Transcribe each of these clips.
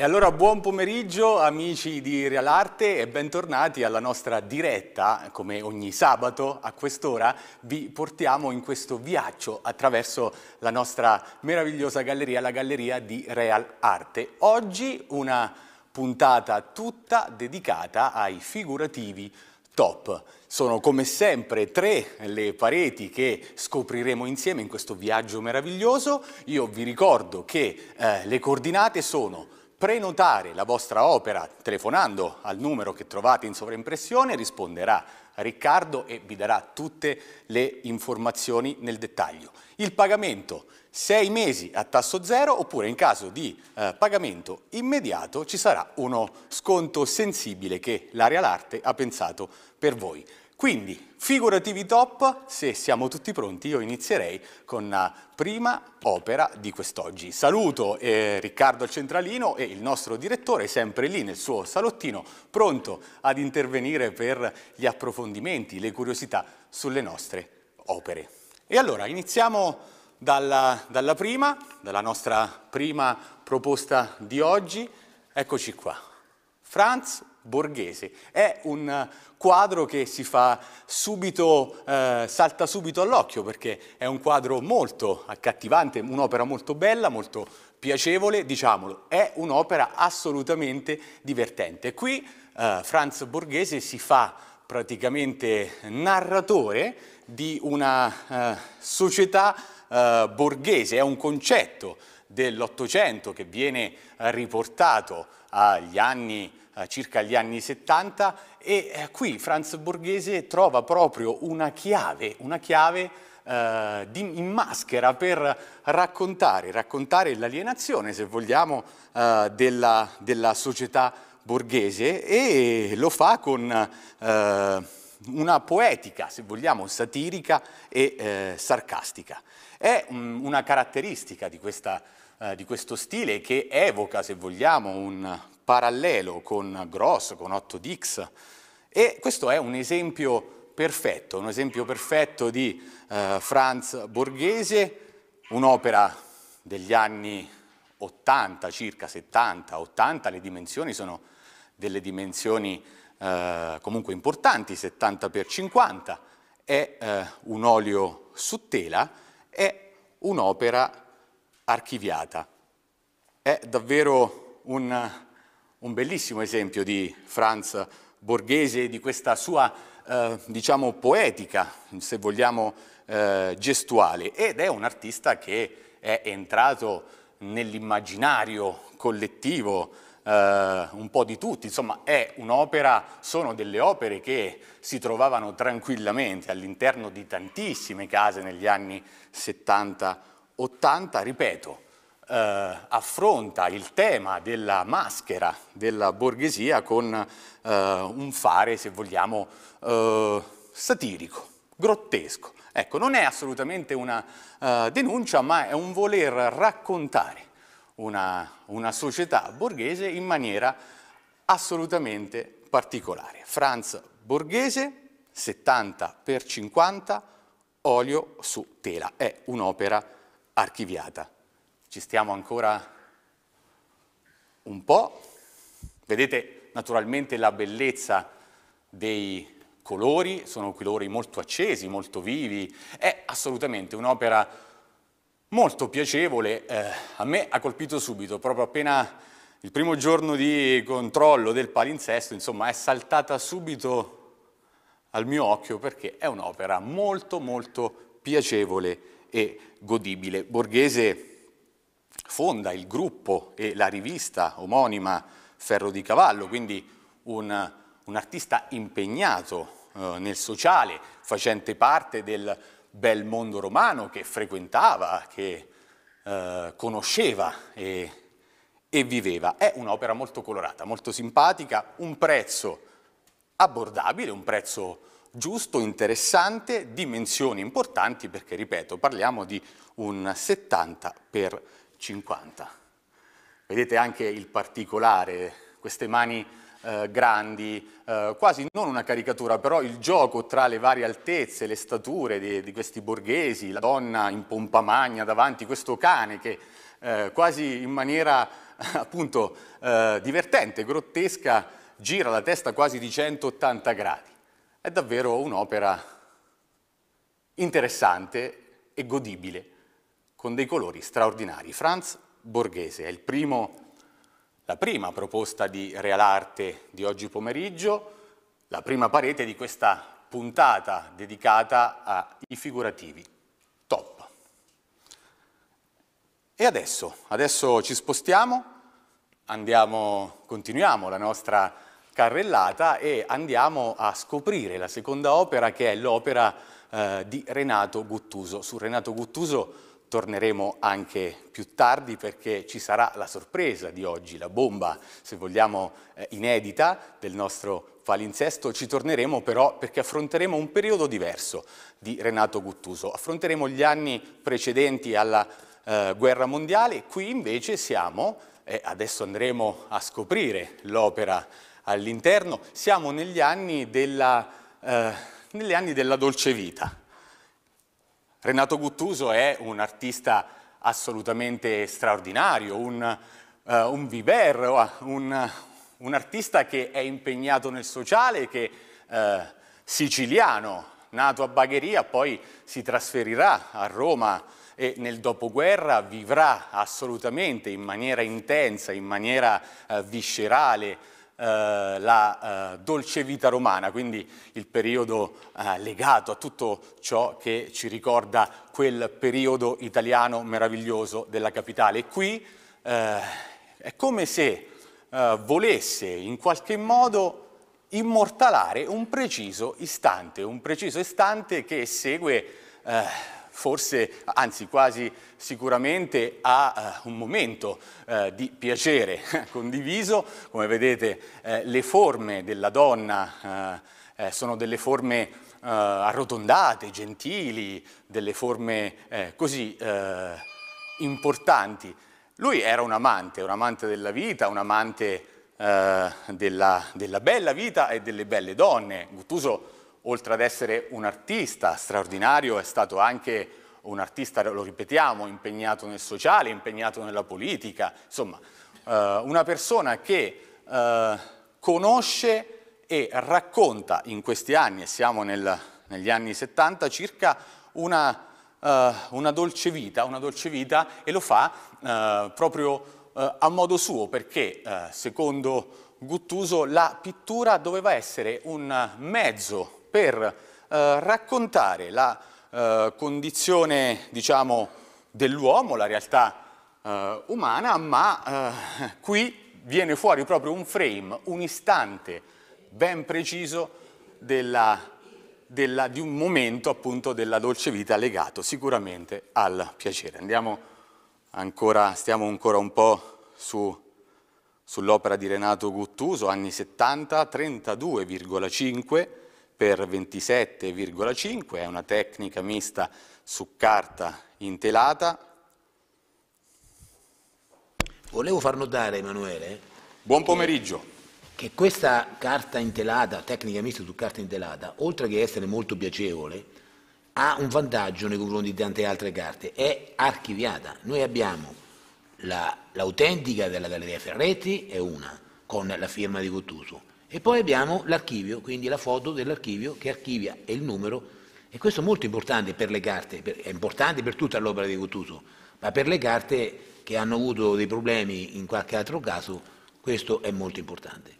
E allora buon pomeriggio amici di Real Arte e bentornati alla nostra diretta, come ogni sabato a quest'ora vi portiamo in questo viaggio attraverso la nostra meravigliosa galleria, la galleria di Real Arte. Oggi una puntata tutta dedicata ai figurativi top. Sono come sempre tre le pareti che scopriremo insieme in questo viaggio meraviglioso. Io vi ricordo che eh, le coordinate sono prenotare la vostra opera telefonando al numero che trovate in sovraimpressione, risponderà Riccardo e vi darà tutte le informazioni nel dettaglio. Il pagamento 6 mesi a tasso zero oppure in caso di eh, pagamento immediato ci sarà uno sconto sensibile che l'area l'arte ha pensato per voi. Quindi, figurativi top, se siamo tutti pronti io inizierei con la eh, prima opera di quest'oggi. Saluto eh, Riccardo centralino e il nostro direttore sempre lì nel suo salottino, pronto ad intervenire per gli approfondimenti, le curiosità sulle nostre opere. E allora iniziamo dalla, dalla prima, dalla nostra prima proposta di oggi. Eccoci qua. Franz borghese. È un eh, quadro che si fa subito, eh, salta subito all'occhio perché è un quadro molto accattivante, un'opera molto bella, molto piacevole, diciamolo, è un'opera assolutamente divertente. Qui eh, Franz Borghese si fa praticamente narratore di una eh, società eh, borghese, è un concetto dell'Ottocento che viene riportato agli anni eh, circa gli anni 70 e eh, qui Franz Borghese trova proprio una chiave, una chiave eh, di, in maschera per raccontare, raccontare l'alienazione, se vogliamo, eh, della, della, società borghese e lo fa con eh, una poetica, se vogliamo, satirica e eh, sarcastica. È mh, mm, una caratteristica di questa di questo stile che evoca, se vogliamo, un parallelo con Gross, con 8 Dix e questo è un esempio perfetto, un esempio perfetto di eh, Franz Borghese, un'opera degli anni 80, circa 70, 80, le dimensioni sono delle dimensioni eh, comunque importanti, 70 x 50, è eh, un olio su tela, è un'opera archiviata. È davvero un un bellissimo esempio di Franz Borghese e di questa sua, eh, diciamo, poetica, se vogliamo, eh, gestuale. Ed è un artista che è entrato nell'immaginario collettivo eh, un po' di tutti, insomma è un'opera, sono delle opere che si trovavano tranquillamente all'interno di tantissime case negli anni 70-80, ripeto, eh, affronta il tema della maschera della borghesia con eh, un fare, se vogliamo, eh, satirico, grottesco. Ecco, non è assolutamente una eh, denuncia, ma è un voler raccontare una, una società borghese in maniera assolutamente particolare. Franz Borghese, 70 per 50, olio su tela. È un'opera archiviata ci stiamo ancora un po'. Vedete naturalmente la bellezza dei colori, sono colori molto accesi, molto vivi, è assolutamente un'opera molto piacevole, eh, a me ha colpito subito, proprio appena il primo giorno di controllo del palinsesto, insomma, è saltata subito al mio occhio perché è un'opera molto molto piacevole e godibile. Borghese fonda il gruppo e la rivista omonima Ferro di Cavallo, quindi un, un artista impegnato eh, nel sociale, facente parte del bel mondo romano che frequentava, che eh, conosceva e, e viveva. È un'opera molto colorata, molto simpatica, un prezzo abbordabile, un prezzo giusto, interessante, dimensioni importanti perché, ripeto, parliamo di un 70 per 50. Vedete anche il particolare, queste mani eh, grandi, eh, quasi non una caricatura, però il gioco tra le varie altezze, le stature di, di questi borghesi, la donna in pompa magna davanti, questo cane che eh, quasi in maniera appunto eh, divertente, grottesca, gira la testa quasi di 180 gradi. È davvero un'opera interessante e godibile con dei colori straordinari. Franz Borghese è primo, la prima proposta di Real Arte di oggi pomeriggio, la prima parete di questa puntata dedicata ai figurativi. Top. E adesso, adesso ci spostiamo, andiamo, continuiamo la nostra carrellata e andiamo a scoprire la seconda opera che è l'opera eh, di Renato Guttuso. Su Renato Guttuso torneremo anche più tardi perché ci sarà la sorpresa di oggi, la bomba, se vogliamo, eh, inedita del nostro palinsesto. Ci torneremo però perché affronteremo un periodo diverso di Renato Guttuso. Affronteremo gli anni precedenti alla eh, guerra mondiale, qui invece siamo, eh, adesso andremo a scoprire l'opera all'interno, siamo negli anni della, eh, negli anni della dolce vita Renato Guttuso è un artista assolutamente straordinario, un, uh, un viver, ah, un, un, artista che è impegnato nel sociale, che uh, siciliano, nato a Bagheria, poi si trasferirà a Roma e nel dopoguerra vivrà assolutamente in maniera intensa, in maniera uh, viscerale eh, la eh, dolce vita romana, quindi il periodo eh, legato a tutto ciò che ci ricorda quel periodo italiano meraviglioso della capitale. E qui eh, è come se eh, volesse in qualche modo immortalare un preciso istante, un preciso istante che segue forse, anzi quasi sicuramente, a uh, eh, un momento uh, di piacere condiviso. Come vedete eh, le forme della donna eh, eh sono delle forme arrotondate, gentili, delle forme eh, così importanti. Lui era un amante, un amante della vita, un amante della, della, bella vita e delle belle donne. Guttuso oltre ad essere un artista straordinario, è stato anche un artista, lo ripetiamo, impegnato nel sociale, impegnato nella politica, insomma, eh, una persona che eh, conosce e racconta in questi anni, e siamo nel, negli anni 70, circa una, eh, una, dolce vita, una, dolce vita, e lo fa eh, proprio eh, a modo suo, perché eh, secondo Guttuso la pittura doveva essere un mezzo per eh, raccontare la eh, condizione diciamo, dell'uomo, la realtà eh, umana, ma eh, qui viene fuori proprio un frame, un istante ben preciso della, della, di un momento appunto della dolce vita legato sicuramente al piacere. Andiamo ancora, stiamo ancora un po' su sull'opera di Renato Guttuso, anni 70, 32,5 per 27,5, è una tecnica mista su carta intelata. Volevo far notare, Emanuele. Buon pomeriggio. Che, che questa carta intelata, tecnica mista su carta intelata, oltre che essere molto piacevole, ha un vantaggio nei confronti di tante altre carte, è archiviata. Noi abbiamo l'autentica la, della Galleria Ferretti, è una, con la firma di Cottuso e poi abbiamo l'archivio, quindi la foto dell'archivio che archivia e il numero. E questo è molto importante per le carte, è importante per tutta l'opera di Cottuso, ma per le carte che hanno avuto dei problemi in qualche altro caso, questo è molto importante.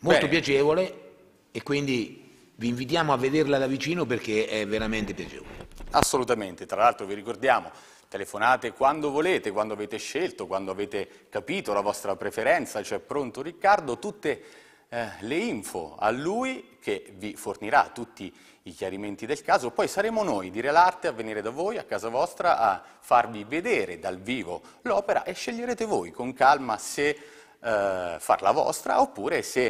Molto Bene. piacevole e quindi vi invitiamo a vederla da vicino perché è veramente piacevole. Assolutamente, tra l'altro vi ricordiamo telefonate quando volete, quando avete scelto, quando avete capito la vostra preferenza, c'è cioè pronto Riccardo, tutte eh, le info a lui che vi fornirà tutti i chiarimenti del caso, poi saremo noi di Relarte a venire da voi a casa vostra a farvi vedere dal vivo l'opera e sceglierete voi con calma se eh, farla vostra oppure se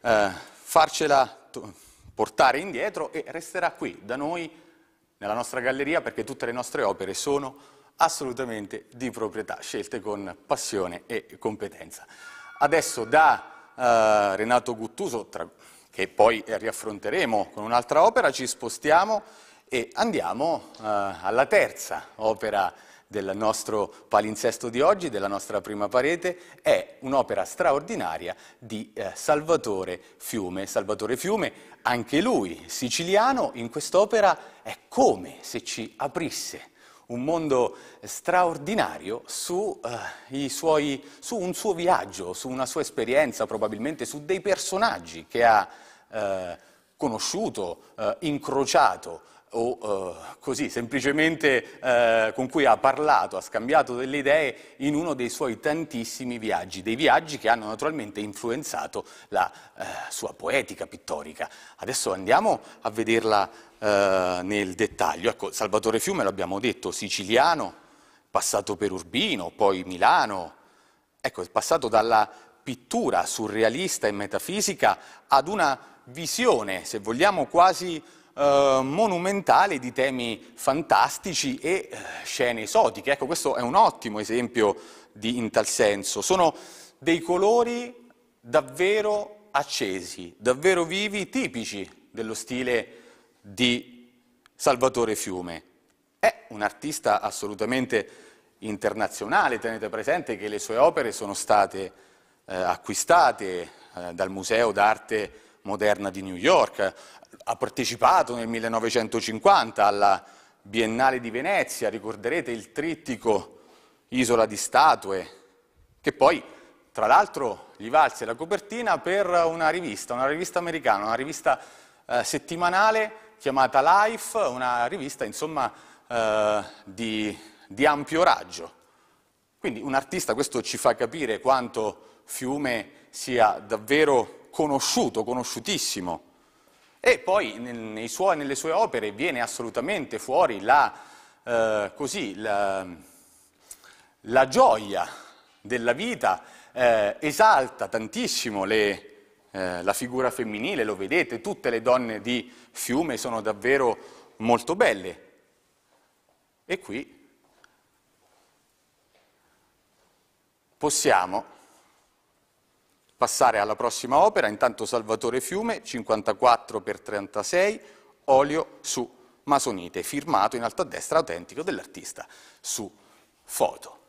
eh, farcela portare indietro e resterà qui da noi nella nostra galleria perché tutte le nostre opere sono assolutamente di proprietà, scelte con passione e competenza. Adesso da eh, Renato Guttuso, tra, che poi eh, riaffronteremo con un'altra opera, ci spostiamo e andiamo eh, alla terza opera del nostro palinsesto di oggi, della nostra prima parete, è un'opera straordinaria di eh, Salvatore Fiume. Salvatore Fiume, anche lui siciliano, in quest'opera è come se ci aprisse un mondo straordinario su, uh, suoi, su, un suo viaggio, su una sua esperienza, probabilmente su dei personaggi che ha uh, conosciuto, uh, incrociato o così semplicemente con cui ha parlato, ha scambiato delle idee in uno dei suoi tantissimi viaggi, dei viaggi che hanno naturalmente influenzato la sua poetica pittorica. Adesso andiamo a vederla eh, nel dettaglio. Ecco, Salvatore Fiume, l'abbiamo detto, siciliano, passato per Urbino, poi Milano, ecco, è passato dalla pittura surrealista e metafisica ad una visione, se vogliamo, quasi eh, monumentale di temi fantastici e eh, scene esotiche. Ecco, questo è un ottimo esempio di, in tal senso. Sono dei colori davvero accesi, davvero vivi, tipici dello stile di Salvatore Fiume. È un artista assolutamente internazionale, tenete presente che le sue opere sono state eh, acquistate eh, dal Museo d'Arte Moderna di New York, ha partecipato nel 1950 alla Biennale di Venezia, ricorderete il trittico Isola di Statue, che poi tra l'altro gli valse la copertina per una rivista, una rivista americana, una rivista eh, settimanale chiamata Life, una rivista insomma, eh, di, di ampio raggio. Quindi un artista, questo ci fa capire quanto Fiume sia davvero conosciuto, conosciutissimo. E poi suoi, nelle sue opere viene assolutamente fuori la, eh, così, la, la gioia della vita, eh, esalta tantissimo le, eh, la figura femminile, lo vedete, tutte le donne di Fiume sono davvero molto belle. E qui possiamo passare alla prossima opera, intanto Salvatore Fiume, 54 per 36, olio su masonite, firmato in alto a destra autentico dell'artista su foto.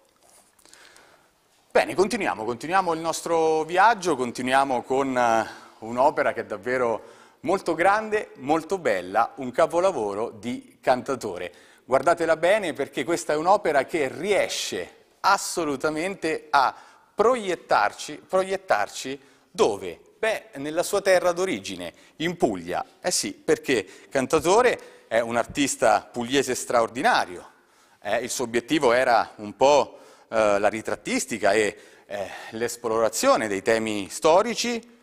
Bene, continuiamo, continuiamo il nostro viaggio, continuiamo con eh, un'opera che è davvero molto grande, molto bella, un capolavoro di cantatore. Guardatela bene perché questa è un'opera che riesce assolutamente a proiettarci, proiettarci dove? Beh, nella sua terra d'origine, in Puglia. Eh sì, perché cantatore è un artista pugliese straordinario, eh, il suo obiettivo era un po' eh, la ritrattistica e eh, l'esplorazione dei temi storici.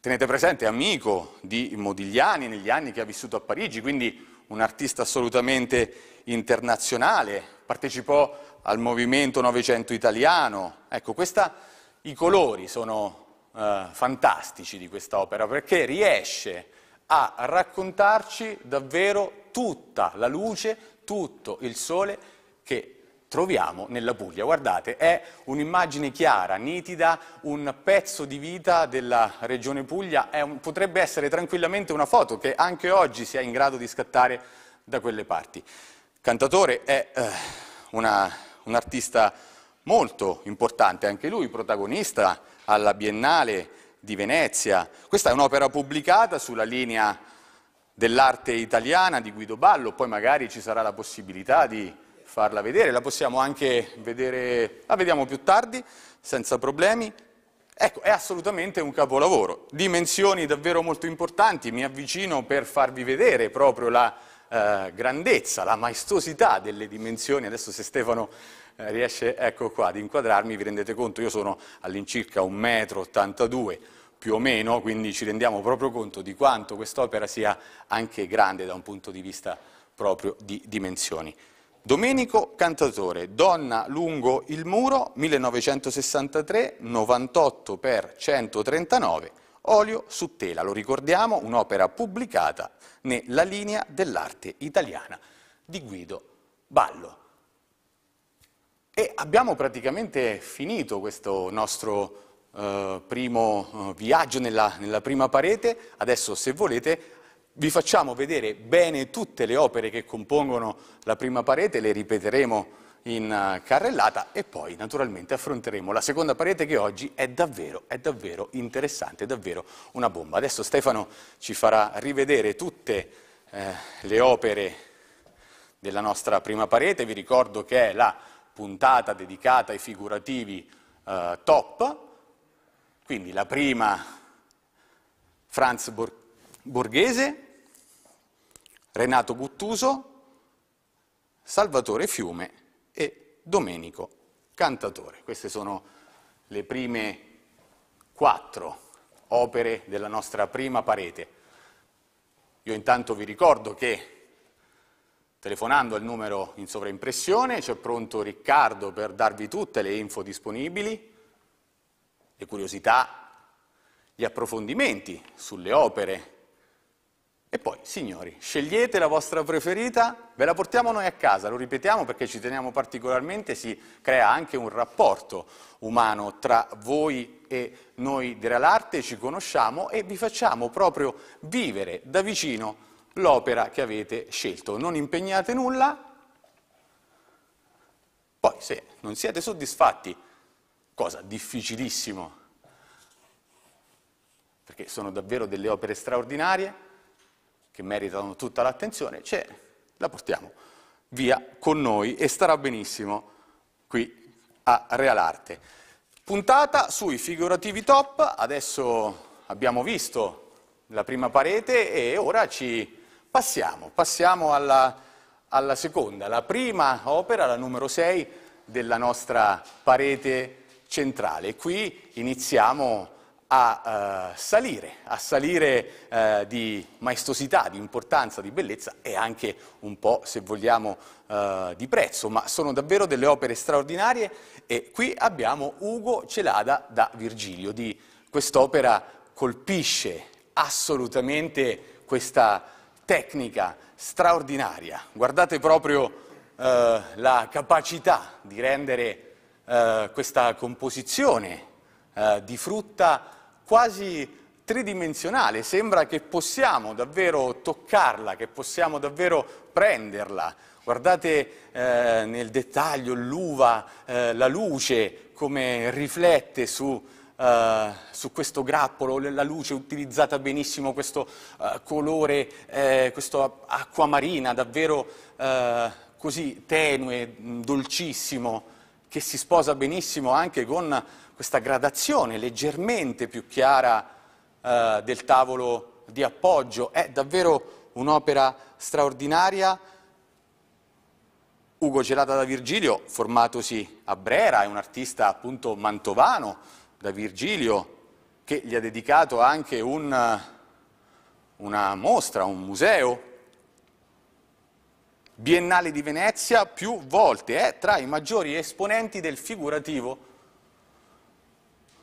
Tenete presente, amico di Modigliani negli anni che ha vissuto a Parigi, quindi un artista assolutamente internazionale, partecipò al movimento Novecento italiano. Ecco, questa, i colori sono eh, fantastici di quest'opera perché riesce a raccontarci davvero tutta la luce, tutto il sole che troviamo nella Puglia. Guardate, è un'immagine chiara, nitida, un pezzo di vita della regione Puglia, un, potrebbe essere tranquillamente una foto che anche oggi si è in grado di scattare da quelle parti. Cantatore è eh, una, un artista molto importante, anche lui protagonista alla Biennale di Venezia. Questa è un'opera pubblicata sulla linea dell'arte italiana di Guido Ballo, poi magari ci sarà la possibilità di farla vedere, la possiamo anche vedere, la vediamo più tardi, senza problemi. Ecco, è assolutamente un capolavoro, dimensioni davvero molto importanti, mi avvicino per farvi vedere proprio la eh, grandezza, la maestosità delle dimensioni, adesso se Stefano eh, riesce, ecco qua, ad inquadrarmi, vi rendete conto, io sono all'incirca 1,82 m, più o meno, quindi ci rendiamo proprio conto di quanto quest'opera sia anche grande da un punto di vista proprio di dimensioni. Domenico Cantatore, donna lungo il muro, 1963, 98 x 139, olio su tela, lo ricordiamo, un'opera pubblicata nella linea dell'arte italiana di Guido Ballo. E abbiamo praticamente finito questo nostro eh, primo eh, viaggio nella, nella prima parete, adesso se volete vi facciamo vedere bene tutte le opere che compongono la prima parete, le ripeteremo in eh, carrellata e poi naturalmente affronteremo la seconda parete che oggi è davvero, è davvero interessante, è davvero una bomba. Adesso Stefano ci farà rivedere tutte eh, le opere della nostra prima parete, vi ricordo che è la puntata dedicata ai figurativi eh, top, quindi la prima Franz Borghese, Renato Guttuso, Salvatore Fiume e Domenico Cantatore. Queste sono le prime quattro opere della nostra prima parete. Io intanto vi ricordo che telefonando al numero in sovraimpressione c'è pronto Riccardo per darvi tutte le info disponibili, le curiosità, gli approfondimenti sulle opere e poi, signori, scegliete la vostra preferita, ve la portiamo noi a casa, lo ripetiamo perché ci teniamo particolarmente, si crea anche un rapporto umano tra voi e noi dell'arte, ci conosciamo e vi facciamo proprio vivere da vicino l'opera che avete scelto. Non impegnate nulla, poi se non siete soddisfatti, cosa difficilissimo, perché sono davvero delle opere straordinarie, che meritano tutta l'attenzione, c'è, la portiamo via con noi e starà benissimo qui a Real Arte. Puntata sui figurativi top, adesso abbiamo visto la prima parete e ora ci passiamo, passiamo alla, alla seconda, la prima opera, la numero 6 della nostra parete centrale. Qui iniziamo a eh, salire, a salire eh, di maestosità, di importanza, di bellezza e anche un po', se vogliamo, eh, di prezzo, ma sono davvero delle opere straordinarie e qui abbiamo Ugo Celada da Virgilio, di quest'opera colpisce assolutamente questa tecnica straordinaria. Guardate proprio eh, la capacità di rendere eh, questa composizione eh, di frutta quasi tridimensionale, sembra che possiamo davvero toccarla, che possiamo davvero prenderla. Guardate eh, nel dettaglio l'uva, eh, la luce, come riflette su, eh, su, questo grappolo, la luce utilizzata benissimo, questo eh, colore, eh, questa acqua marina davvero eh, così tenue, dolcissimo, che si sposa benissimo anche con questa gradazione leggermente più chiara eh, del tavolo di appoggio. È davvero un'opera straordinaria. Ugo Celata da Virgilio, formatosi a Brera, è un artista appunto mantovano da Virgilio, che gli ha dedicato anche un, una mostra, un museo. Biennale di Venezia più volte, è eh, tra i maggiori esponenti del figurativo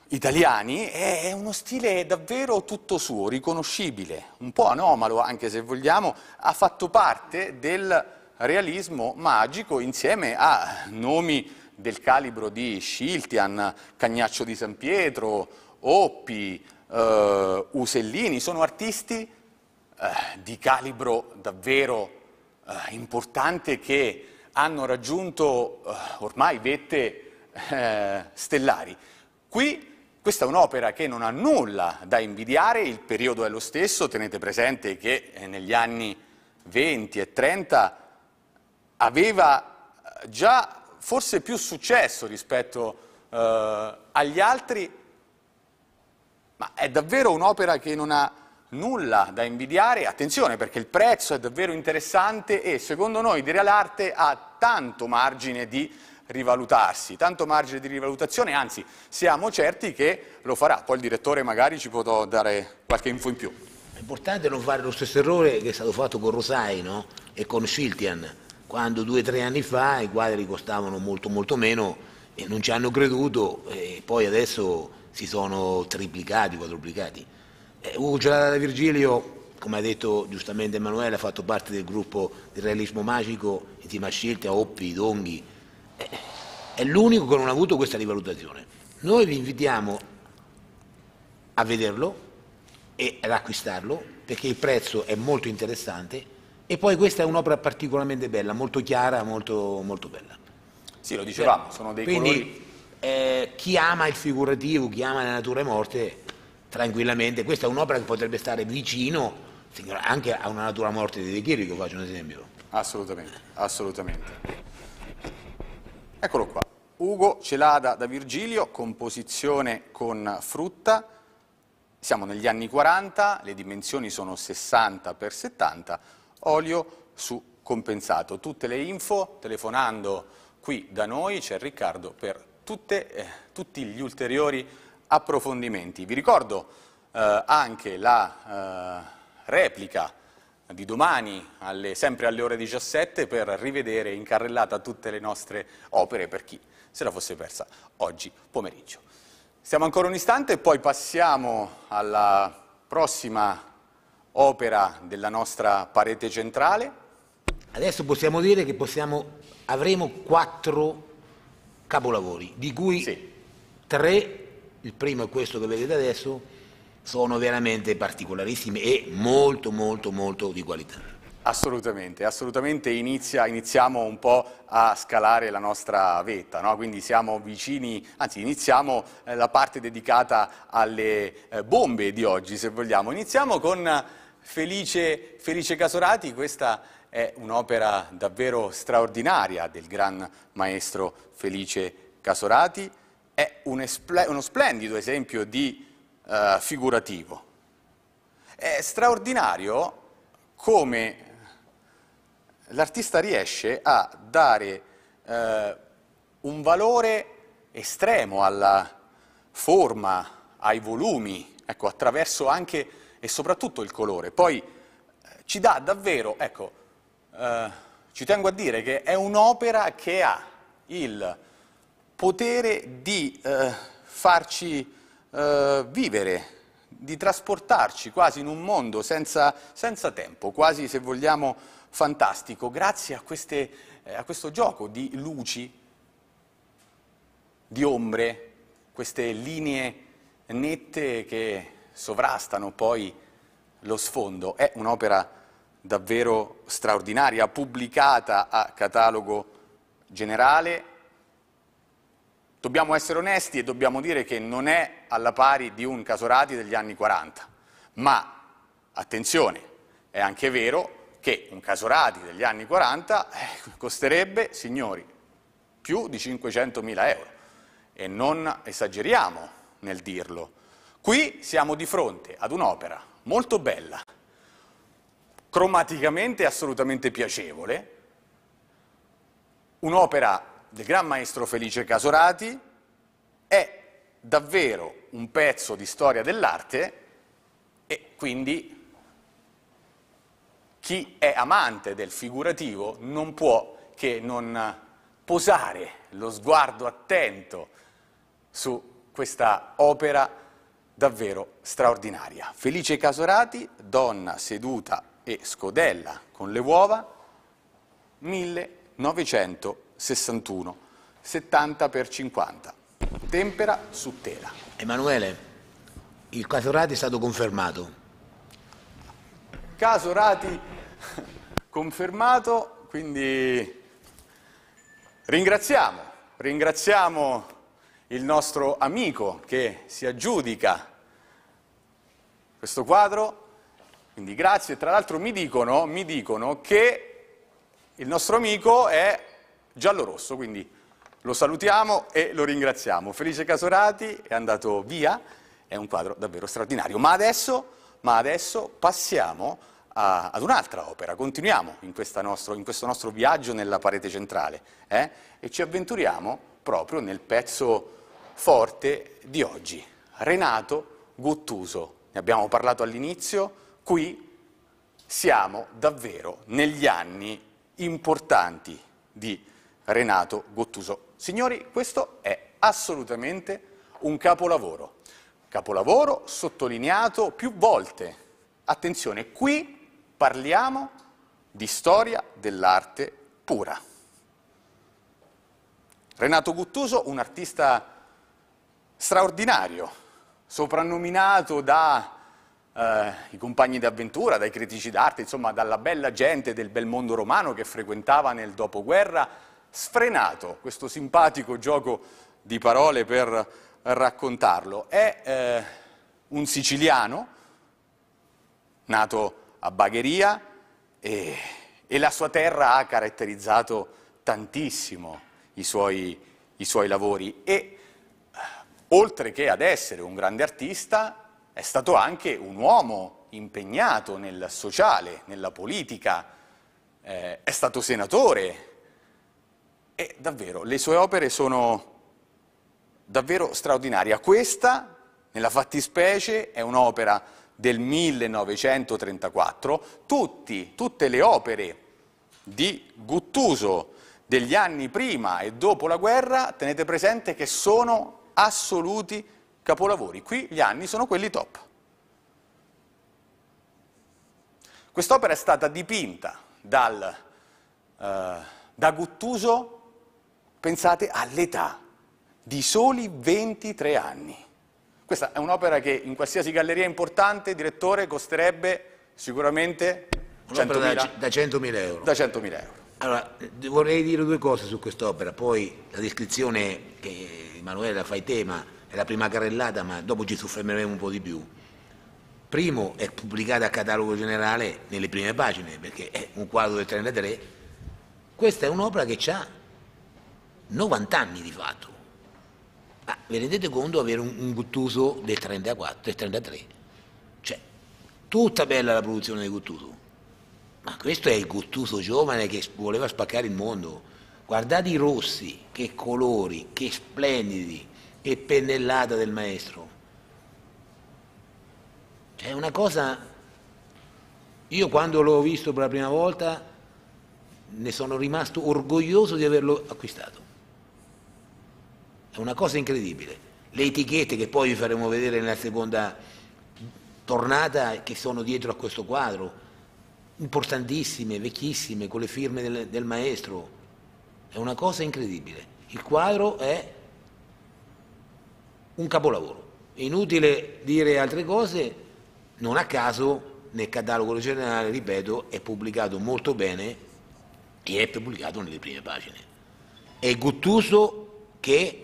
italiani è uno stile davvero tutto suo, riconoscibile, un po' anomalo anche se vogliamo, ha fatto parte del realismo magico insieme a nomi del calibro di Sciltian, Cagnaccio di San Pietro, Oppi, eh, Usellini, sono artisti eh, di calibro davvero eh, importante che hanno raggiunto eh, ormai vette eh, stellari. Qui questa è un'opera che non ha nulla da invidiare, il periodo è lo stesso, tenete presente che eh, negli anni 20 e 30 aveva eh, già forse più successo rispetto eh, agli altri, ma è davvero un'opera che non ha nulla da invidiare, attenzione perché il prezzo è davvero interessante e secondo noi Dire l'Arte ha tanto margine di rivalutarsi, tanto margine di rivalutazione, anzi siamo certi che lo farà, poi il direttore magari ci potrà dare qualche info in più. È importante non fare lo stesso errore che è stato fatto con Rosai no? e con Schiltian, quando due o tre anni fa i quadri costavano molto molto meno e non ci hanno creduto e poi adesso si sono triplicati, quadruplicati. Eh, Ugo Gelata da Virgilio, come ha detto giustamente Emanuele, ha fatto parte del gruppo di realismo magico insieme a Scelta, Oppi, Donghi, è l'unico che non ha avuto questa rivalutazione. Noi vi invitiamo a vederlo e ad acquistarlo perché il prezzo è molto interessante e poi questa è un'opera particolarmente bella, molto chiara, molto, molto bella. Sì, lo dicevamo, sono dei Quindi, colori... eh, chi ama il figurativo, chi ama la natura e morte, tranquillamente, questa è un'opera che potrebbe stare vicino anche a una natura morte di De Chirico, faccio un esempio. Assolutamente, assolutamente. Eccolo qua. Ugo Celada da Virgilio, composizione con frutta. Siamo negli anni 40, le dimensioni sono 60 x 70, olio su compensato. Tutte le info telefonando qui da noi, c'è Riccardo per tutte, eh, tutti gli ulteriori approfondimenti. Vi ricordo eh, anche la eh, replica di domani, alle, sempre alle ore 17, per rivedere in carrellata tutte le nostre opere per chi se la fosse persa oggi pomeriggio. Stiamo ancora un istante e poi passiamo alla prossima opera della nostra parete centrale. Adesso possiamo dire che possiamo, avremo quattro capolavori, di cui sì. tre, il primo è questo che vedete adesso, sono veramente particolarissime e molto molto molto di qualità. Assolutamente, assolutamente inizia, iniziamo un po' a scalare la nostra vetta, no? quindi siamo vicini, anzi iniziamo eh, la parte dedicata alle eh, bombe di oggi se vogliamo. Iniziamo con eh, Felice, Felice Casorati, questa è un'opera davvero straordinaria del gran maestro Felice Casorati, è un uno splendido esempio di eh, figurativo. È straordinario come l'artista riesce a dare eh, un valore estremo alla forma, ai volumi, ecco, attraverso anche e soprattutto il colore. Poi eh, ci dà davvero, ecco, eh, ci tengo a dire che è un'opera che ha il potere di eh, farci eh, vivere, di trasportarci quasi in un mondo senza, senza tempo, quasi se vogliamo fantastico, grazie a, queste, eh, a questo gioco di luci, di ombre, queste linee nette che sovrastano poi lo sfondo. È un'opera davvero straordinaria, pubblicata a catalogo generale Dobbiamo essere onesti e dobbiamo dire che non è alla pari di un Casorati degli anni 40, ma attenzione, è anche vero che un Casorati degli anni 40 eh, costerebbe, signori, più di 500.000 euro e non esageriamo nel dirlo. Qui siamo di fronte ad un'opera molto bella, cromaticamente assolutamente piacevole, un'opera del gran maestro Felice Casorati è davvero un pezzo di storia dell'arte e quindi chi è amante del figurativo non può che non posare lo sguardo attento su questa opera davvero straordinaria. Felice Casorati, donna seduta e scodella con le uova, 1900. 61, 70 per 50, tempera su tela. Emanuele, il caso Rati è stato confermato. Caso Rati confermato, quindi ringraziamo, ringraziamo il nostro amico che si aggiudica questo quadro, quindi grazie. Tra l'altro mi, mi dicono, che il nostro amico è giallo-rosso, quindi lo salutiamo e lo ringraziamo. Felice Casorati è andato via, è un quadro davvero straordinario. Ma adesso, ma adesso passiamo a, ad un'altra opera, continuiamo in, nostro, in, questo nostro viaggio nella parete centrale eh? e ci avventuriamo proprio nel pezzo forte di oggi, Renato Guttuso. Ne abbiamo parlato all'inizio, qui siamo davvero negli anni importanti di Renato Renato Gottuso. Signori, questo è assolutamente un capolavoro. Capolavoro sottolineato più volte. Attenzione, qui parliamo di storia dell'arte pura. Renato Guttuso, un artista straordinario, soprannominato dai eh, compagni d'avventura, dai critici d'arte, insomma dalla bella gente del bel mondo romano che frequentava nel dopoguerra sfrenato questo simpatico gioco di parole per raccontarlo. È eh, un siciliano nato a Bagheria e, e, la sua terra ha caratterizzato tantissimo i suoi, i suoi lavori e oltre che ad essere un grande artista è stato anche un uomo impegnato nel sociale, nella politica, eh, è stato senatore e davvero, le sue opere sono davvero straordinarie. Questa, nella fattispecie, è un'opera del 1934. Tutti, tutte le opere di Guttuso degli anni prima e dopo la guerra, tenete presente che sono assoluti capolavori. Qui gli anni sono quelli top. Quest'opera è stata dipinta dal, eh, da Guttuso Pensate all'età di soli 23 anni. Questa è un'opera che in qualsiasi galleria importante, direttore, costerebbe sicuramente 100 da, da 100.000 euro. Da 100.000 euro. Allora, vorrei dire due cose su quest'opera, poi la descrizione che Emanuela fa tema è la prima carrellata, ma dopo ci soffermeremo un po' di più. Primo, è pubblicata a catalogo generale nelle prime pagine, perché è un quadro del 33. Questa è un'opera che ha 90 anni di fatto. Ma vi rendete conto di avere un, un Guttuso del 34, del 33? Cioè, tutta bella la produzione di Guttuso. Ma questo è il Guttuso giovane che voleva spaccare il mondo. Guardate i rossi, che colori, che splendidi, che pennellata del maestro. Cioè, è una cosa... Io quando l'ho visto per la prima volta ne sono rimasto orgoglioso di averlo acquistato. È una cosa incredibile. Le etichette che poi vi faremo vedere nella seconda tornata che sono dietro a questo quadro, importantissime, vecchissime, con le firme del, del maestro. È una cosa incredibile. Il quadro è un capolavoro. Inutile dire altre cose, non a caso nel catalogo regionale, ripeto, è pubblicato molto bene e è pubblicato nelle prime pagine. È Guttuso che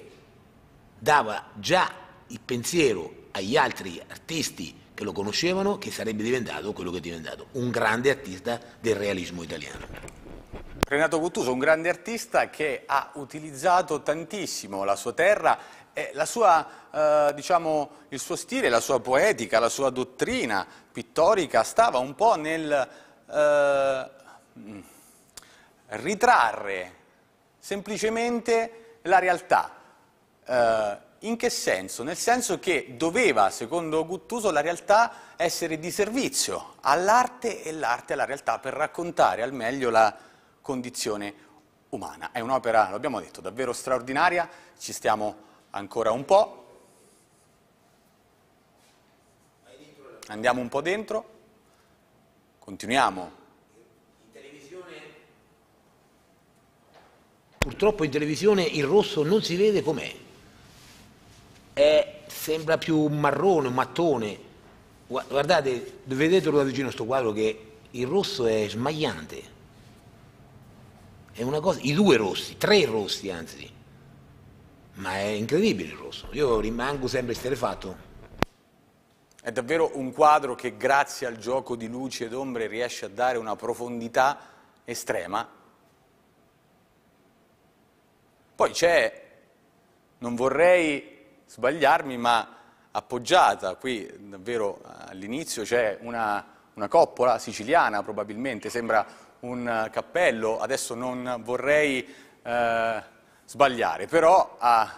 dava già il pensiero agli altri artisti che lo conoscevano che sarebbe diventato quello che è diventato, un grande artista del realismo italiano. Renato Guttuso, un grande artista che ha utilizzato tantissimo la sua terra sua, eh, diciamo, il suo stile, la sua poetica, la sua dottrina pittorica stava un po' nel eh, mm, ritrarre semplicemente la realtà, eh, in che senso? Nel senso che doveva, secondo Guttuso, la realtà essere di servizio all'arte e l'arte alla realtà per raccontare al meglio la condizione umana. È un'opera, lo abbiamo detto, davvero straordinaria, ci stiamo ancora un po'. Andiamo un po' dentro, continuiamo Purtroppo in televisione il rosso non si vede com'è è, sembra più marrone, un mattone. Guardate, vedete da vicino sto quadro che il rosso è smagliante. È una cosa, i due rossi, tre rossi anzi. Ma è incredibile il rosso. Io rimango sempre sterefatto. È davvero un quadro che grazie al gioco di luci ed ombre riesce a dare una profondità estrema. Poi c'è, non vorrei sbagliarmi, ma appoggiata qui davvero all'inizio c'è una, una coppola siciliana probabilmente, sembra un eh, cappello, adesso non vorrei eh, sbagliare, però ha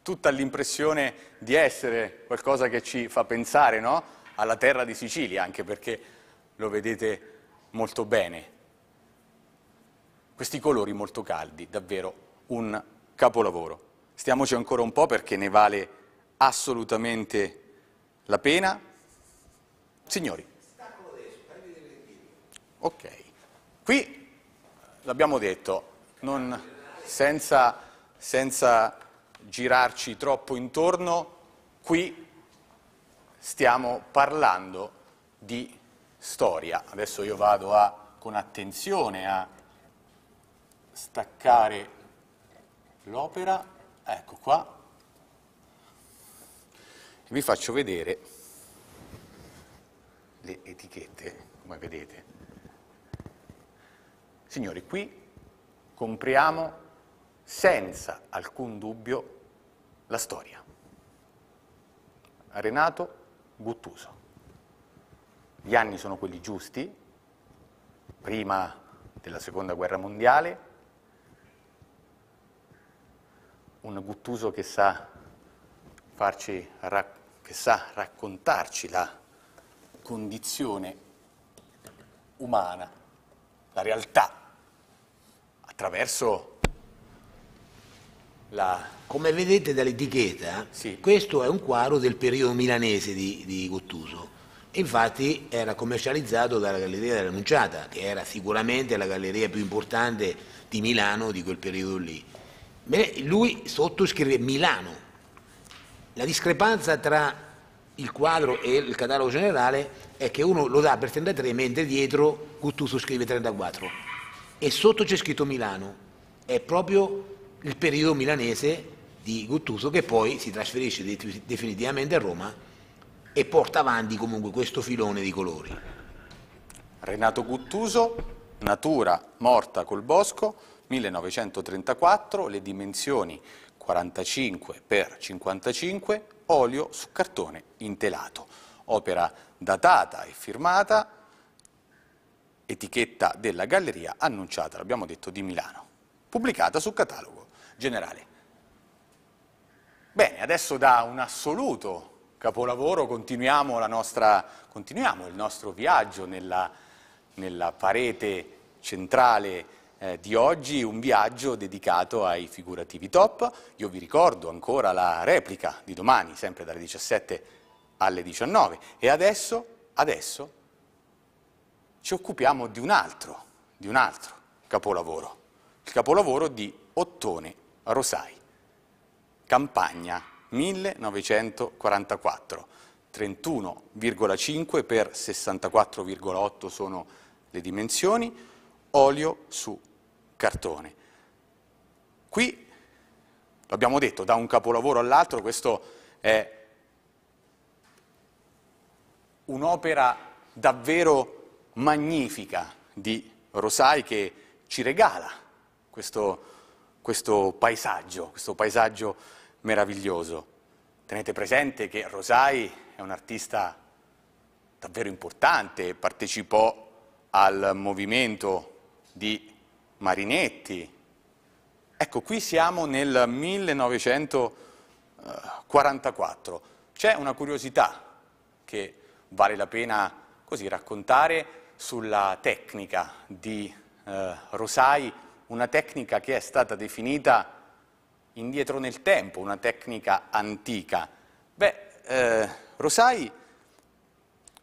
tutta l'impressione di essere qualcosa che ci fa pensare no? alla terra di Sicilia, anche perché lo vedete molto bene. Questi colori molto caldi, davvero un capolavoro. Stiamoci ancora un po' perché ne vale assolutamente la pena. Signori. Ok. Qui l'abbiamo detto, non, senza, senza girarci troppo intorno, qui stiamo parlando di storia. Adesso io vado a, con attenzione a staccare l'opera ecco qua, e vi faccio vedere le etichette, come vedete. Signori, qui compriamo senza alcun dubbio la storia. Renato Guttuso. Gli anni sono quelli giusti, prima della seconda guerra mondiale, un Guttuso che sa, farci, che sa raccontarci la condizione umana, la realtà, attraverso la... Come vedete dall'etichetta, eh, sì. questo è un quadro del periodo milanese di, di Guttuso. Infatti era commercializzato dalla Galleria dell'Annunciata, che era sicuramente la galleria più importante di Milano di quel periodo lì lui sotto scrive Milano. La discrepanza tra il quadro e il catalogo generale è che uno lo dà per 33 mentre dietro Guttuso scrive 34 e sotto c'è scritto Milano. È proprio il periodo milanese di Guttuso che poi si trasferisce definitivamente a Roma e porta avanti comunque questo filone di colori. Renato Guttuso, natura morta col bosco, 1934, le dimensioni 45 x 55, olio su cartone intelato. Opera datata e firmata, etichetta della galleria annunciata, l'abbiamo detto, di Milano, pubblicata sul catalogo generale. Bene, adesso da un assoluto capolavoro continuiamo, nostra, continuiamo il nostro viaggio nella, nella parete centrale eh, di oggi un viaggio dedicato ai figurativi top. Io vi ricordo ancora la replica di domani, sempre dalle 17 alle 19. E adesso, adesso ci occupiamo di un altro, di un altro capolavoro, il capolavoro di Ottone Rosai, Campagna 1944. 31,5 x 64,8 sono le dimensioni, olio su cartone. Qui, l'abbiamo detto, da un capolavoro all'altro, questo è un'opera davvero magnifica di Rosai che ci regala questo, questo paesaggio, questo paesaggio meraviglioso. Tenete presente che Rosai è un artista davvero importante, partecipò al movimento di Marinetti. Ecco, qui siamo nel 1944. Eh, C'è una curiosità che vale la pena così raccontare sulla tecnica di eh, Rosai, una tecnica che è stata definita indietro nel tempo, una tecnica antica. Beh, eh, Rosai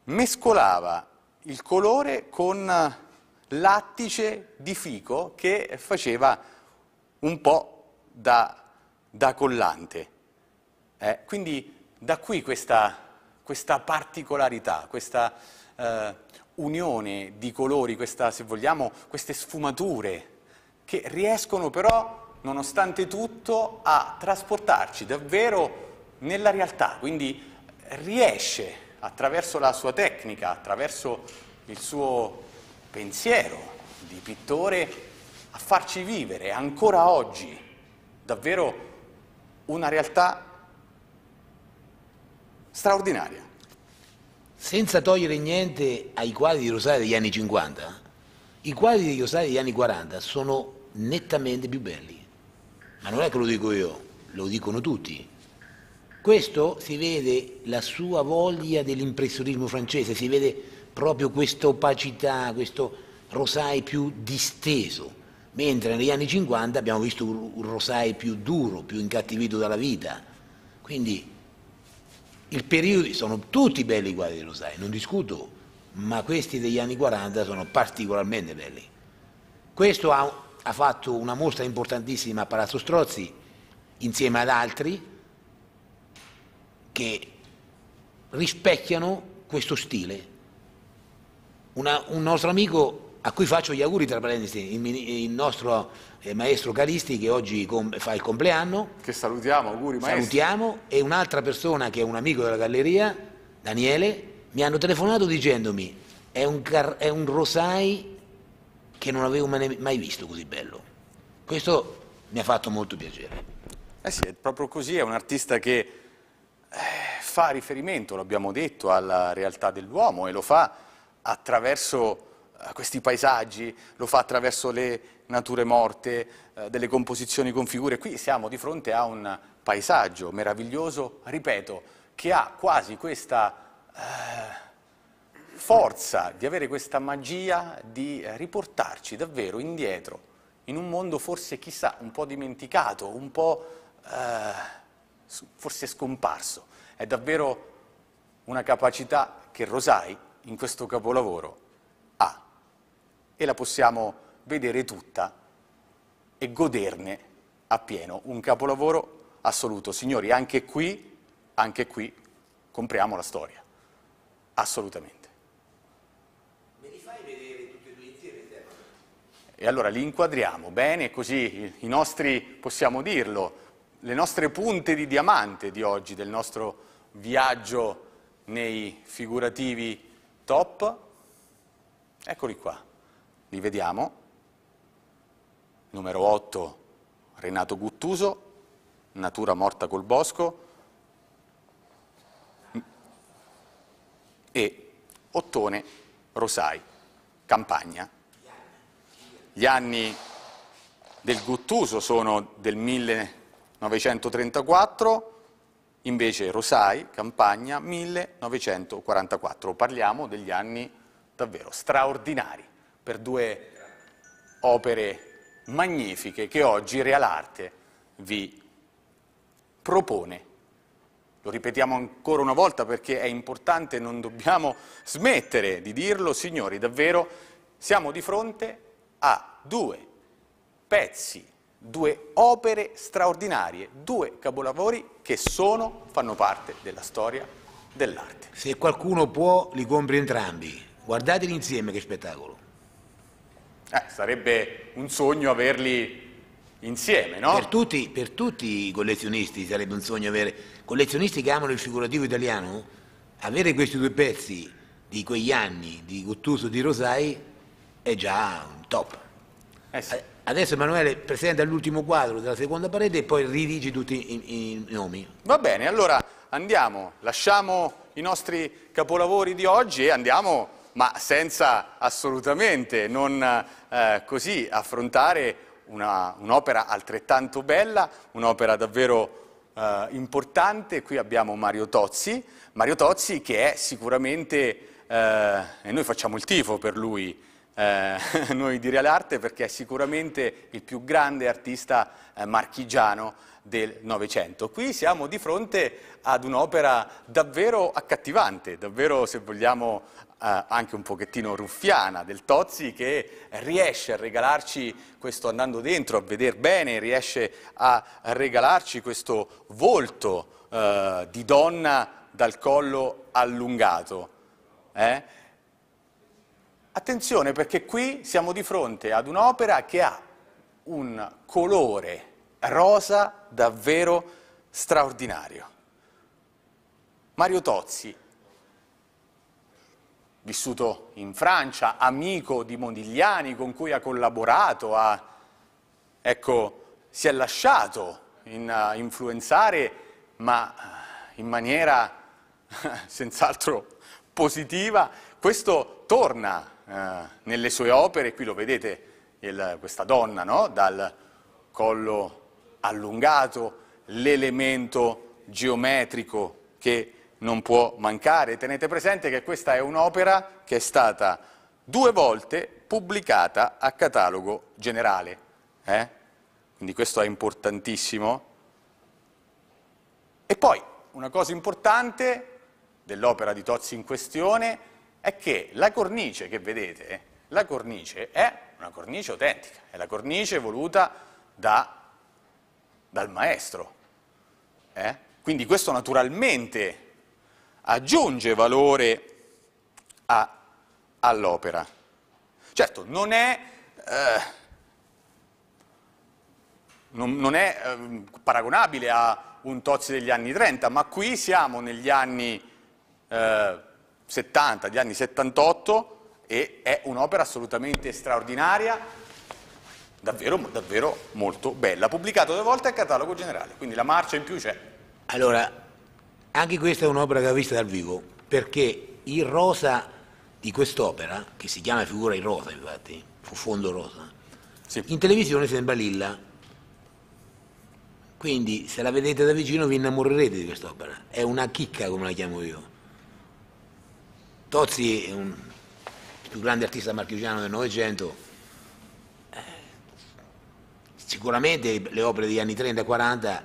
mescolava il colore con lattice di fico che faceva un po' da, da collante. Eh, quindi da qui questa, questa particolarità, questa eh, unione di colori, questa, se vogliamo, queste sfumature che riescono però, nonostante tutto, a trasportarci davvero nella realtà. Quindi riesce, attraverso la sua tecnica, attraverso il suo pensiero di pittore a farci vivere ancora oggi davvero una realtà straordinaria. Senza togliere niente ai quadri di Rosario degli anni 50, i quadri di Rosario degli anni 40 sono nettamente più belli. Ma non è che lo dico io, lo dicono tutti. Questo si vede la sua voglia dell'impressionismo francese, si vede proprio questa opacità, questo rosai più disteso, mentre negli anni 50 abbiamo visto un rosai più duro, più incattivito dalla vita. Quindi il periodo, sono tutti belli i quadri di Rosai, non discuto, ma questi degli anni 40 sono particolarmente belli. Questo ha, ha fatto una mostra importantissima a Palazzo Strozzi, insieme ad altri, che rispecchiano questo stile, una, un nostro amico a cui faccio gli auguri, tra parentesi, il, il nostro eh, maestro Calisti che oggi fa il compleanno. Che salutiamo, auguri maestro. Salutiamo e un'altra persona che è un amico della galleria, Daniele, mi hanno telefonato dicendomi è un, è un Rosai che non avevo mai, mai visto così bello. Questo mi ha fatto molto piacere. Eh sì, è proprio così, è un artista che eh, fa riferimento, l'abbiamo detto, alla realtà dell'uomo e lo fa attraverso eh, questi paesaggi, lo fa attraverso le nature morte, eh, delle composizioni con figure. Qui siamo di fronte a un paesaggio meraviglioso, ripeto, che ha quasi questa eh, forza di avere questa magia di eh, riportarci davvero indietro in un mondo forse chissà un po' dimenticato, un po' eh, forse scomparso. È davvero una capacità che Rosai in questo capolavoro ha e la possiamo vedere tutta e goderne appieno. Un capolavoro assoluto. Signori, anche qui, anche qui compriamo la storia. Assolutamente. Me li fai vedere tutti e due insieme, E allora li inquadriamo bene, così i nostri, possiamo dirlo, le nostre punte di diamante di oggi, del nostro viaggio nei figurativi top, eccoli qua, li vediamo, numero 8 Renato Guttuso, Natura morta col bosco e Ottone Rosai, Campagna. Gli anni del Guttuso sono del 1934 invece Rosai, Campagna, 1944. Parliamo degli anni davvero straordinari per due opere magnifiche che oggi Real Arte vi propone. Lo ripetiamo ancora una volta perché è importante, non dobbiamo smettere di dirlo, signori, davvero siamo di fronte a due pezzi due opere straordinarie, due capolavori che sono, fanno parte della storia dell'arte. Se qualcuno può, li compri entrambi. Guardateli insieme che spettacolo. Eh, sarebbe un sogno averli insieme, no? Per tutti, per tutti, i collezionisti sarebbe un sogno avere, collezionisti che amano il figurativo italiano, avere questi due pezzi di quegli anni di Guttuso e di Rosai è già un top. Eh sì. Eh, Adesso Emanuele presenta l'ultimo quadro della seconda parete e poi ridici tutti i, i nomi. Va bene, allora andiamo, lasciamo i nostri capolavori di oggi e andiamo, ma senza assolutamente non eh, così affrontare un'opera un altrettanto bella, un'opera davvero eh, importante. Qui abbiamo Mario Tozzi, Mario Tozzi che è sicuramente, eh, e noi facciamo il tifo per lui, eh, noi di Real Arte perché è sicuramente il più grande artista eh, marchigiano del Novecento. Qui siamo di fronte ad un'opera davvero accattivante, davvero se vogliamo eh, anche un pochettino ruffiana del Tozzi che riesce a regalarci questo andando dentro a vedere bene, riesce a regalarci questo volto eh, di donna dal collo allungato. Eh? Attenzione perché qui siamo di fronte ad un'opera che ha un colore rosa davvero straordinario. Mario Tozzi, vissuto in Francia, amico di Modigliani con cui ha collaborato, ha, ecco, si è lasciato in, uh, influenzare, ma eh, in maniera senz'altro positiva, questo torna eh, nelle sue opere, qui lo vedete, il, questa donna no? dal collo allungato, l'elemento geometrico che non può mancare. Tenete presente che questa è un'opera che è stata due volte pubblicata a catalogo generale. Eh? Quindi questo è importantissimo. E poi una cosa importante dell'opera di Tozzi in questione è che la cornice che vedete, la cornice è una cornice autentica, è la cornice voluta da, dal maestro. Eh? Quindi questo naturalmente aggiunge valore all'opera. Certo, non è, eh, non, non è eh, paragonabile a un Tozzi degli anni 30, ma qui siamo negli anni eh, 70, degli anni 78 e è un'opera assolutamente straordinaria, davvero, davvero molto bella, pubblicato due volte al catalogo generale, quindi la marcia in più c'è. Allora, anche questa è un'opera che ho vista dal vivo, perché il rosa di quest'opera, che si chiama figura in rosa infatti, fu fondo rosa, sì. in televisione sembra lilla, quindi se la vedete da vicino vi innamorerete di quest'opera, è una chicca come la chiamo io Tozzi è un, il più grande artista marchigiano del Novecento, sicuramente le opere degli anni 30 e 40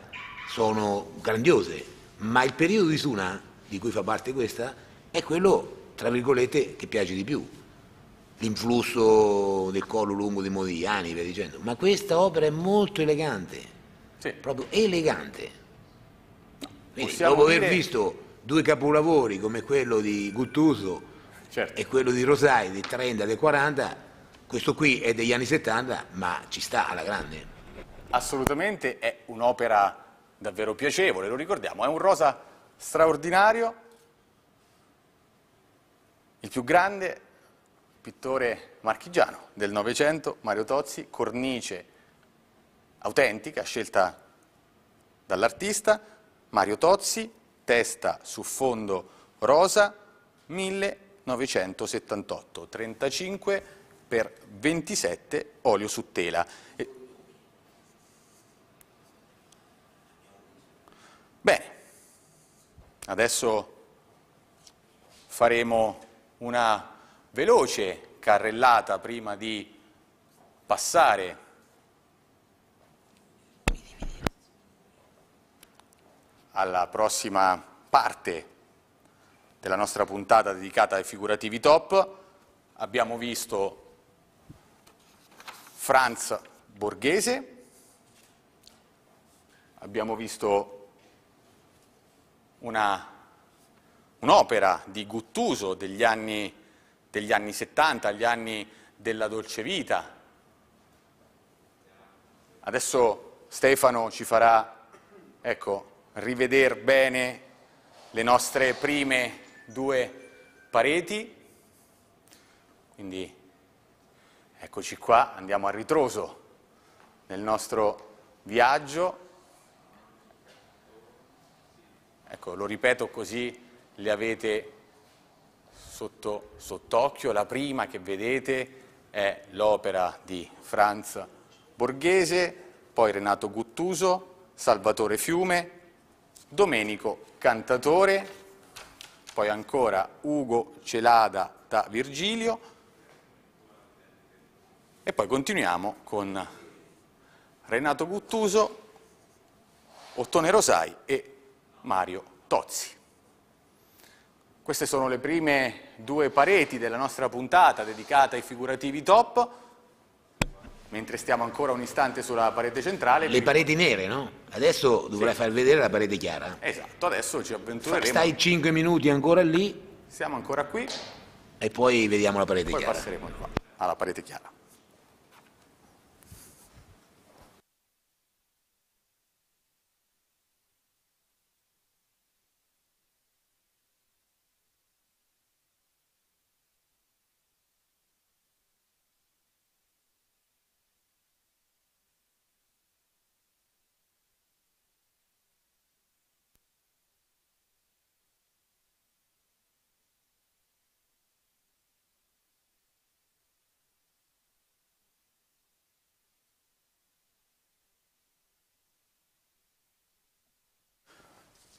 sono grandiose, ma il periodo di Suna, di cui fa parte questa, è quello, tra virgolette, che piace di più. L'influsso del collo lungo di Modigliani, via dicendo. Ma questa opera è molto elegante, sì. proprio elegante. Quindi, Possiamo dopo aver visto due capolavori come quello di Guttuso certo. e quello di Rosai del 30 e del 40, questo qui è degli anni 70 ma ci sta alla grande. Assolutamente, è un'opera davvero piacevole, lo ricordiamo, è un rosa straordinario, il più grande pittore marchigiano del Novecento, Mario Tozzi, cornice autentica scelta dall'artista, Mario Tozzi, testa su fondo rosa 1978, 35 per 27 olio su tela. Bene, adesso faremo una veloce carrellata prima di passare alla prossima parte della nostra puntata dedicata ai figurativi top. Abbiamo visto Franz Borghese, abbiamo visto un'opera di Guttuso degli anni, degli anni 70, gli anni della dolce vita. Adesso Stefano ci farà, ecco, rivedere bene le nostre prime due pareti. Quindi eccoci qua, andiamo a ritroso nel nostro viaggio. Ecco, lo ripeto così le avete sotto, sott'occhio. La prima che vedete è l'opera di Franz Borghese, poi Renato Guttuso, Salvatore Fiume, Domenico Cantatore, poi ancora Ugo Celada da Virgilio e poi continuiamo con Renato Guttuso, Ottone Rosai e Mario Tozzi. Queste sono le prime due pareti della nostra puntata dedicata ai figurativi top mentre stiamo ancora un istante sulla parete centrale. Le pareti nere, no? Adesso dovrai sì. far vedere la parete chiara. Esatto, adesso ci avventureremo. Stai 5 minuti ancora lì. Siamo ancora qui. E poi vediamo la parete poi chiara. Poi passeremo qua, alla parete chiara.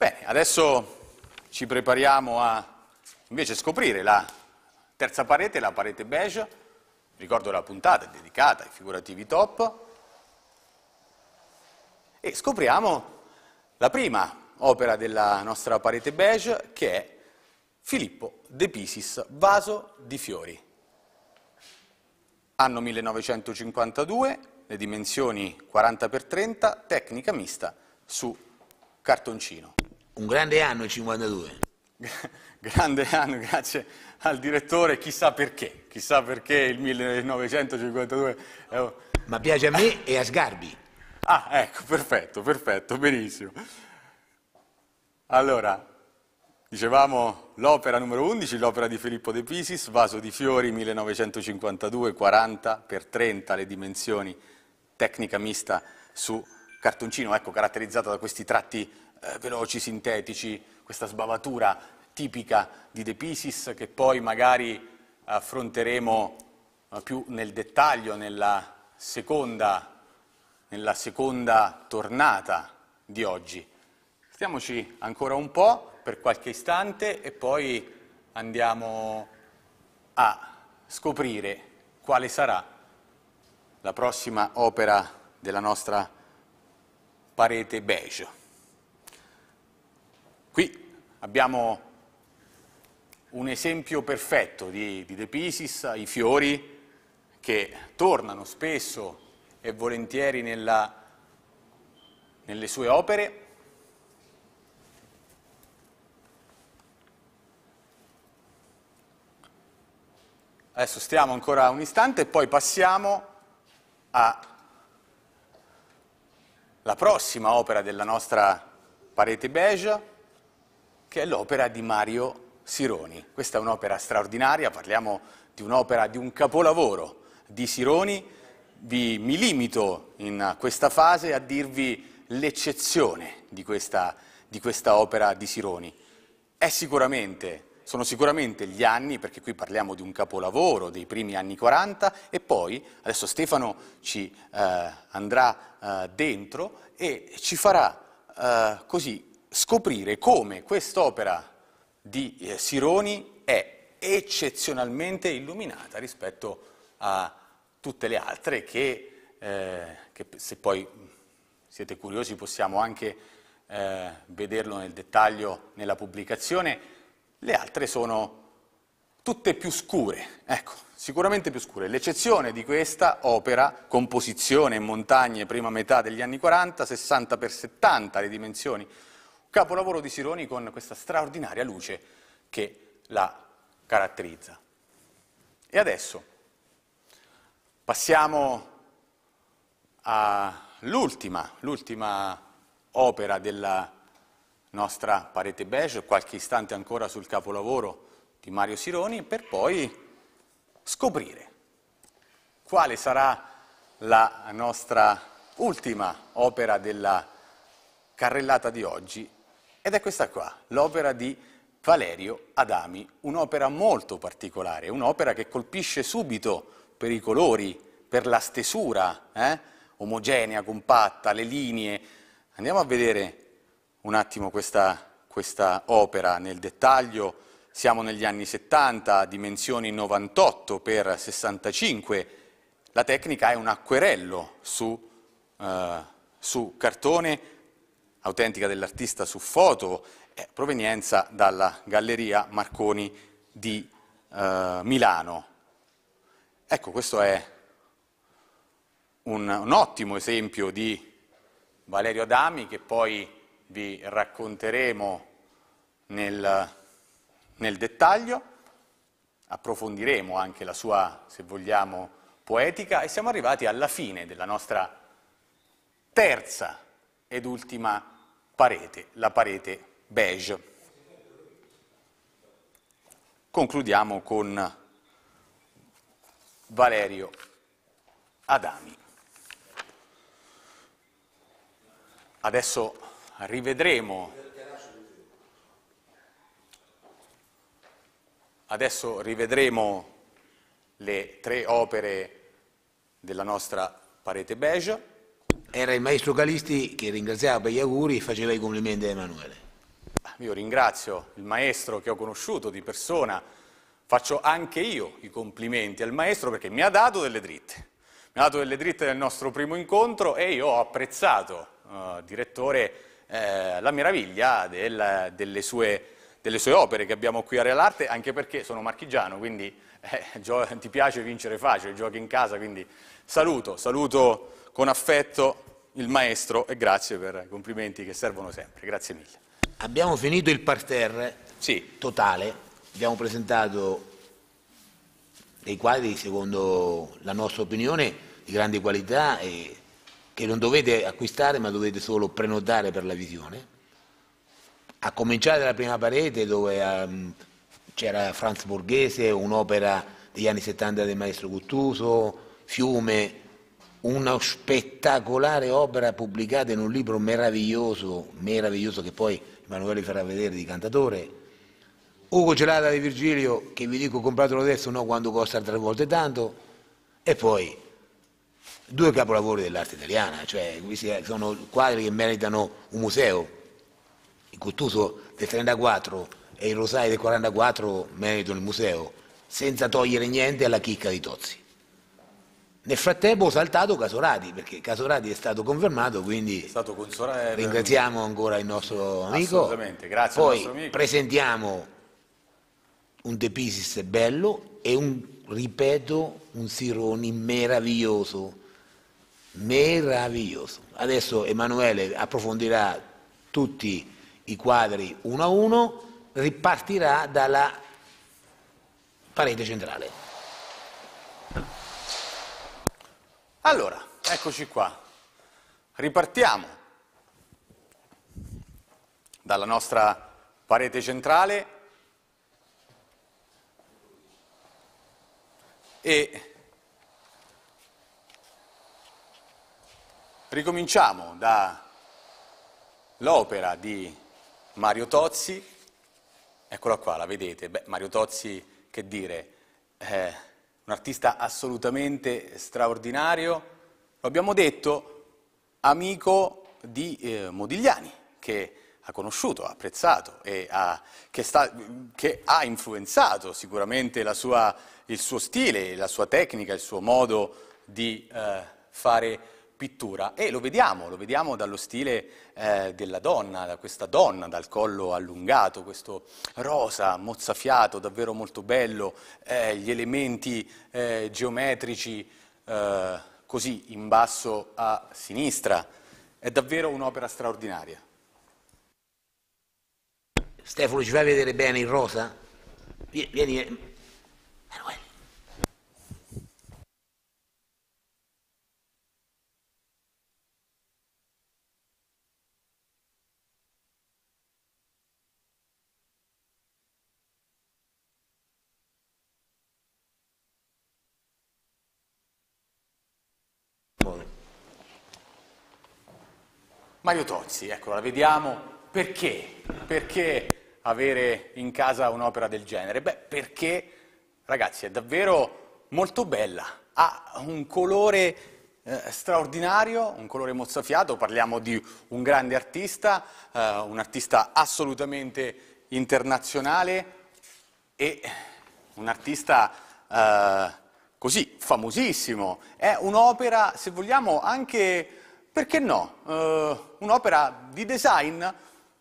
Bene, adesso ci prepariamo a invece scoprire la terza parete, la parete beige. Ricordo la puntata dedicata ai figurativi top. E scopriamo la prima opera della nostra parete beige che è Filippo De Pisis, Vaso di fiori. Anno 1952, le dimensioni 40x30, tecnica mista su cartoncino. Un grande anno il 52. grande anno, grazie al direttore, chissà perché, chissà perché il 1952... Eh, Ma piace a me e a Sgarbi. Ah, ecco, perfetto, perfetto, benissimo. Allora, Dicevamo l'opera numero 11, l'opera di Filippo De Pisis, Vaso di fiori 1952, 40 x 30 le dimensioni, tecnica mista su cartoncino, ecco, caratterizzata da questi tratti eh, veloci, sintetici, questa sbavatura tipica di De Pisis che poi magari affronteremo eh, più nel dettaglio nella seconda, nella seconda tornata di oggi. Stiamoci ancora un po' per qualche istante e poi andiamo a scoprire quale sarà la prossima opera della nostra parete beige. Qui abbiamo un esempio perfetto di, di De Pisis, i fiori che tornano spesso e volentieri nella, nelle sue opere. Adesso stiamo ancora un istante e poi passiamo alla prossima opera della nostra parete beige che è l'opera di Mario Sironi. Questa è un'opera straordinaria, parliamo di un'opera di un capolavoro di Sironi. Vi, mi limito in questa fase a dirvi l'eccezione di questa, di questa opera di Sironi. Sicuramente, sono sicuramente gli anni, perché qui parliamo di un capolavoro dei primi anni 40, e poi adesso Stefano ci eh, andrà eh, dentro e ci farà eh, così scoprire come quest'opera di eh, Sironi è eccezionalmente illuminata rispetto a tutte le altre che, eh, che se poi siete curiosi possiamo anche eh, vederlo nel dettaglio nella pubblicazione, le altre sono tutte più scure, ecco, sicuramente più scure. L'eccezione di questa opera, composizione in montagne, prima metà degli anni 40, 60 x 70 le dimensioni, Capolavoro di Sironi con questa straordinaria luce che la caratterizza. E adesso passiamo all'ultima, opera della nostra parete beige, qualche istante ancora sul capolavoro di Mario Sironi, per poi scoprire quale sarà la nostra ultima opera della carrellata di oggi ed è questa qua, l'opera di Valerio Adami, un'opera molto particolare, un'opera che colpisce subito per i colori, per la stesura, eh? omogenea, compatta, le linee. Andiamo a vedere un attimo questa, questa opera nel dettaglio. Siamo negli anni 70, dimensioni 98 x 65. La tecnica è un acquerello su, eh, su cartone autentica dell'artista su foto, eh, provenienza dalla Galleria Marconi di eh, Milano. Ecco, questo è un, un ottimo esempio di Valerio Adami che poi vi racconteremo nel, nel dettaglio, approfondiremo anche la sua, se vogliamo, poetica e siamo arrivati alla fine della nostra terza ed ultima parete, la parete beige. Concludiamo con Valerio Adami. Adesso rivedremo, adesso rivedremo le tre opere della nostra parete beige era il maestro Calisti che ringraziava per gli auguri e faceva i complimenti a Emanuele. Ah, io ringrazio il maestro che ho conosciuto di persona, faccio anche io i complimenti al maestro perché mi ha dato delle dritte. Mi ha dato delle dritte nel nostro primo incontro e io ho apprezzato, uh, direttore, eh, la meraviglia del, delle, sue, delle, sue, opere che abbiamo qui a Real Arte, anche perché sono marchigiano, quindi eh, ti piace vincere facile, giochi in casa, quindi saluto, saluto con affetto il maestro e grazie per i complimenti che servono sempre. Grazie mille. Abbiamo finito il parterre sì. totale, abbiamo presentato dei quadri secondo la nostra opinione di grande qualità e che non dovete acquistare ma dovete solo prenotare per la visione. A cominciare dalla prima parete dove um, c'era Franz Borghese, un'opera degli anni 70 del maestro Guttuso, Fiume, una spettacolare opera pubblicata in un libro meraviglioso, meraviglioso che poi Emanuele farà vedere di cantatore, Ugo Celata di Virgilio, che vi dico compratelo adesso, no quando costa tre volte tanto, e poi due capolavori dell'arte italiana, cioè sono quadri che meritano un museo, il Cuttuso del 34 e il Rosai del 44 meritano il museo, senza togliere niente alla chicca di Tozzi. Nel frattempo ho saltato Casorati, perché Casorati è stato confermato, quindi stato ringraziamo ancora il nostro amico. Assolutamente, grazie Poi nostro amico. presentiamo un De Pisis bello e un, ripeto, un Sironi meraviglioso, meraviglioso. Adesso Emanuele approfondirà tutti i quadri uno a uno, ripartirà dalla parete centrale. Allora, eccoci qua. Ripartiamo dalla nostra parete centrale e ricominciamo dall'opera di Mario Tozzi, eccola qua, la vedete, Beh, Mario Tozzi, che dire, eh, un artista assolutamente straordinario, lo abbiamo detto, amico di eh, Modigliani, che ha conosciuto, ha apprezzato e ha, che, sta, che ha influenzato sicuramente sua, il suo stile, la sua tecnica, il suo modo di eh, fare pittura e lo vediamo, lo vediamo dallo stile eh, della donna, da questa donna dal collo allungato, questo rosa mozzafiato davvero molto bello, eh, gli elementi eh, geometrici eh, così in basso a sinistra, è davvero un'opera straordinaria. Stefano ci fai vedere bene il rosa? Vieni, vieni. Eh. Manuel. Mario Tozzi, ecco, la vediamo. Perché? Perché avere in casa un'opera del genere? Beh, perché, ragazzi, è davvero molto bella, ha un colore eh, straordinario, un colore mozzafiato, parliamo di un grande artista, eh, un artista assolutamente internazionale e un artista eh, così famosissimo. È un'opera, se vogliamo, anche perché no? Uh, un'opera di design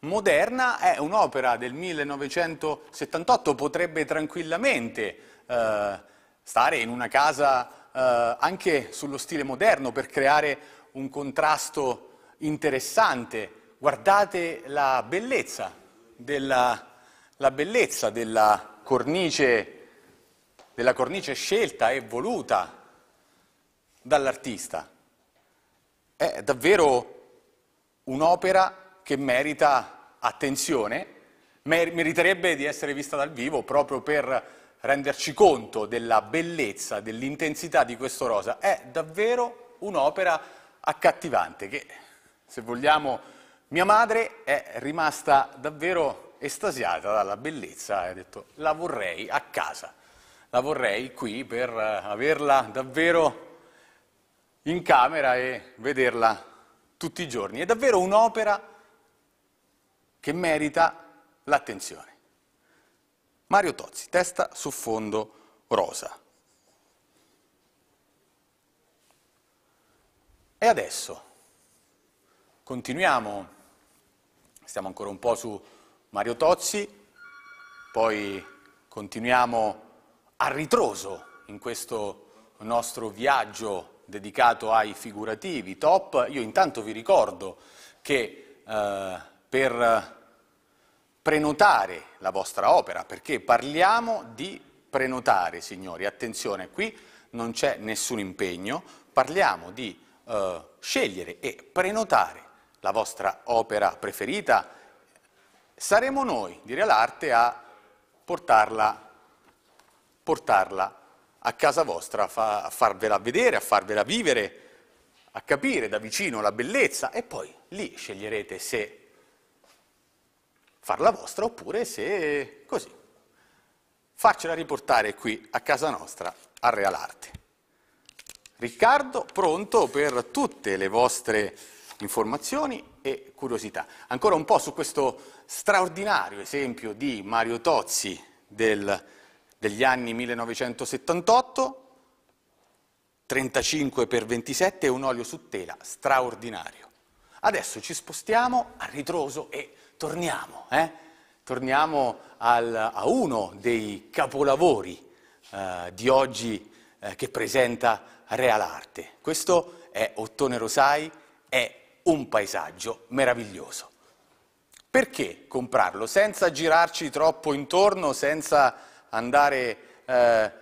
moderna è un'opera del 1978, potrebbe tranquillamente uh, stare in una casa uh, anche sullo stile moderno per creare un contrasto interessante. Guardate la bellezza della, la bellezza della, cornice, della cornice scelta e voluta dall'artista è davvero un'opera che merita attenzione, meriterebbe di essere vista dal vivo proprio per renderci conto della bellezza, dell'intensità di questo rosa. È davvero un'opera accattivante che, se vogliamo, mia madre è rimasta davvero estasiata dalla bellezza e ha detto la vorrei a casa, la vorrei qui per eh, averla davvero in camera e vederla tutti i giorni. È davvero un'opera che merita l'attenzione. Mario Tozzi, testa su fondo rosa. E adesso continuiamo, stiamo ancora un po' su Mario Tozzi, poi continuiamo a ritroso in questo nostro viaggio dedicato ai figurativi top. Io intanto vi ricordo che eh, per prenotare la vostra opera, perché parliamo di prenotare, signori, attenzione, qui non c'è nessun impegno, parliamo di eh, scegliere e prenotare la vostra opera preferita, saremo noi di all'arte, a portarla, portarla a casa vostra a farvela vedere, a farvela vivere, a capire da vicino la bellezza e poi lì sceglierete se farla vostra oppure se così, farcela riportare qui a casa nostra a Real Arte. Riccardo pronto per tutte le vostre informazioni e curiosità. Ancora un po' su questo straordinario esempio di Mario Tozzi del degli anni 1978, 35 x 27 e un olio su tela straordinario. Adesso ci spostiamo a ritroso e torniamo, eh? torniamo al, a uno dei capolavori eh, di oggi eh, che presenta Real Arte. Questo è Ottone Rosai, è un paesaggio meraviglioso. Perché comprarlo senza girarci troppo intorno, senza andare eh,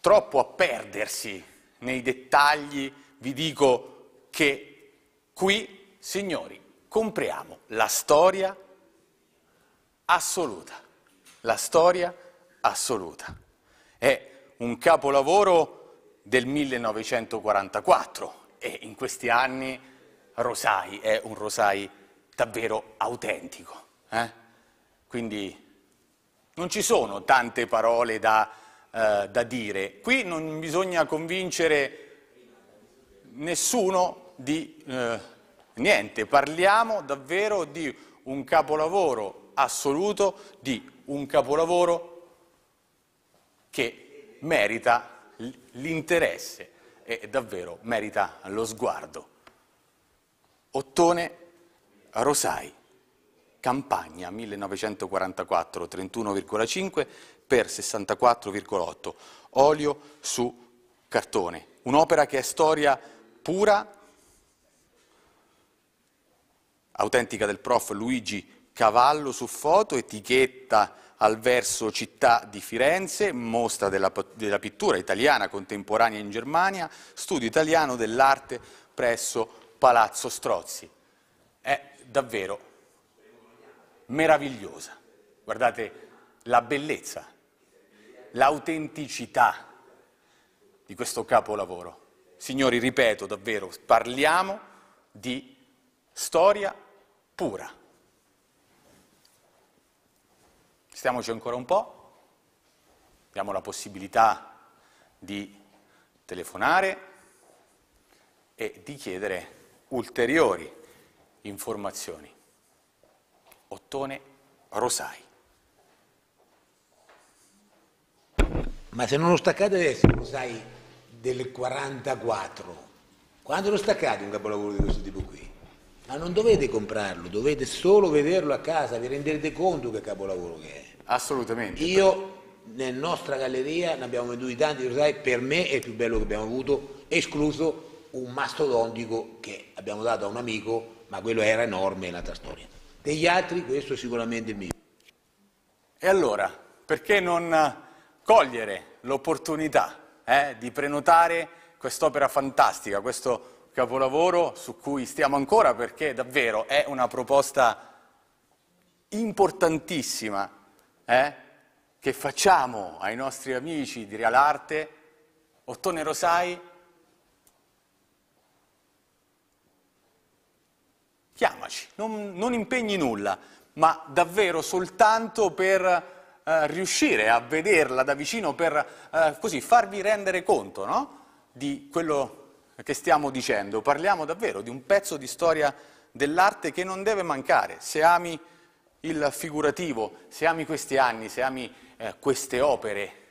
troppo a perdersi nei dettagli, vi dico che qui, signori, compriamo la storia assoluta, la storia assoluta. È un capolavoro del 1944 e in questi anni Rosai è un Rosai davvero autentico. Eh? Quindi non ci sono tante parole da, eh, da dire. Qui non bisogna convincere nessuno di eh, niente, parliamo davvero di un capolavoro assoluto, di un capolavoro che merita l'interesse e davvero merita lo sguardo. Ottone Rosai. Campagna 1944 31,5 per 64,8, olio su cartone, un'opera che è storia pura, autentica del prof Luigi Cavallo su foto, etichetta al verso Città di Firenze, mostra della, della pittura italiana contemporanea in Germania, studio italiano dell'arte presso Palazzo Strozzi. È davvero meravigliosa. Guardate la bellezza, l'autenticità di questo capolavoro. Signori, ripeto davvero, parliamo di storia pura. Stiamoci ancora un po', abbiamo la possibilità di telefonare e di chiedere ulteriori informazioni. Ottone Rosai. Ma se non lo staccate adesso, eh, Rosai del 44, quando lo staccate un capolavoro di questo tipo qui? Ma non dovete comprarlo, dovete solo vederlo a casa, vi renderete conto che capolavoro che è. Assolutamente. Io, nella nostra galleria, ne abbiamo venduti tanti, Rosai, per me è il più bello che abbiamo avuto, escluso un mastodontico che abbiamo dato a un amico, ma quello era enorme, è un'altra storia degli altri questo sicuramente è mio. E allora, perché non eh, cogliere l'opportunità eh, di prenotare quest'opera fantastica, questo capolavoro su cui stiamo ancora perché davvero è una proposta importantissima eh, che facciamo ai nostri amici di Real Arte, Ottone Rosai chiamaci, non, non impegni nulla, ma davvero soltanto per eh, riuscire a vederla da vicino, per eh, così farvi rendere conto no? di quello che stiamo dicendo. Parliamo davvero di un pezzo di storia dell'arte che non deve mancare. Se ami il figurativo, se ami questi anni, se ami eh, queste opere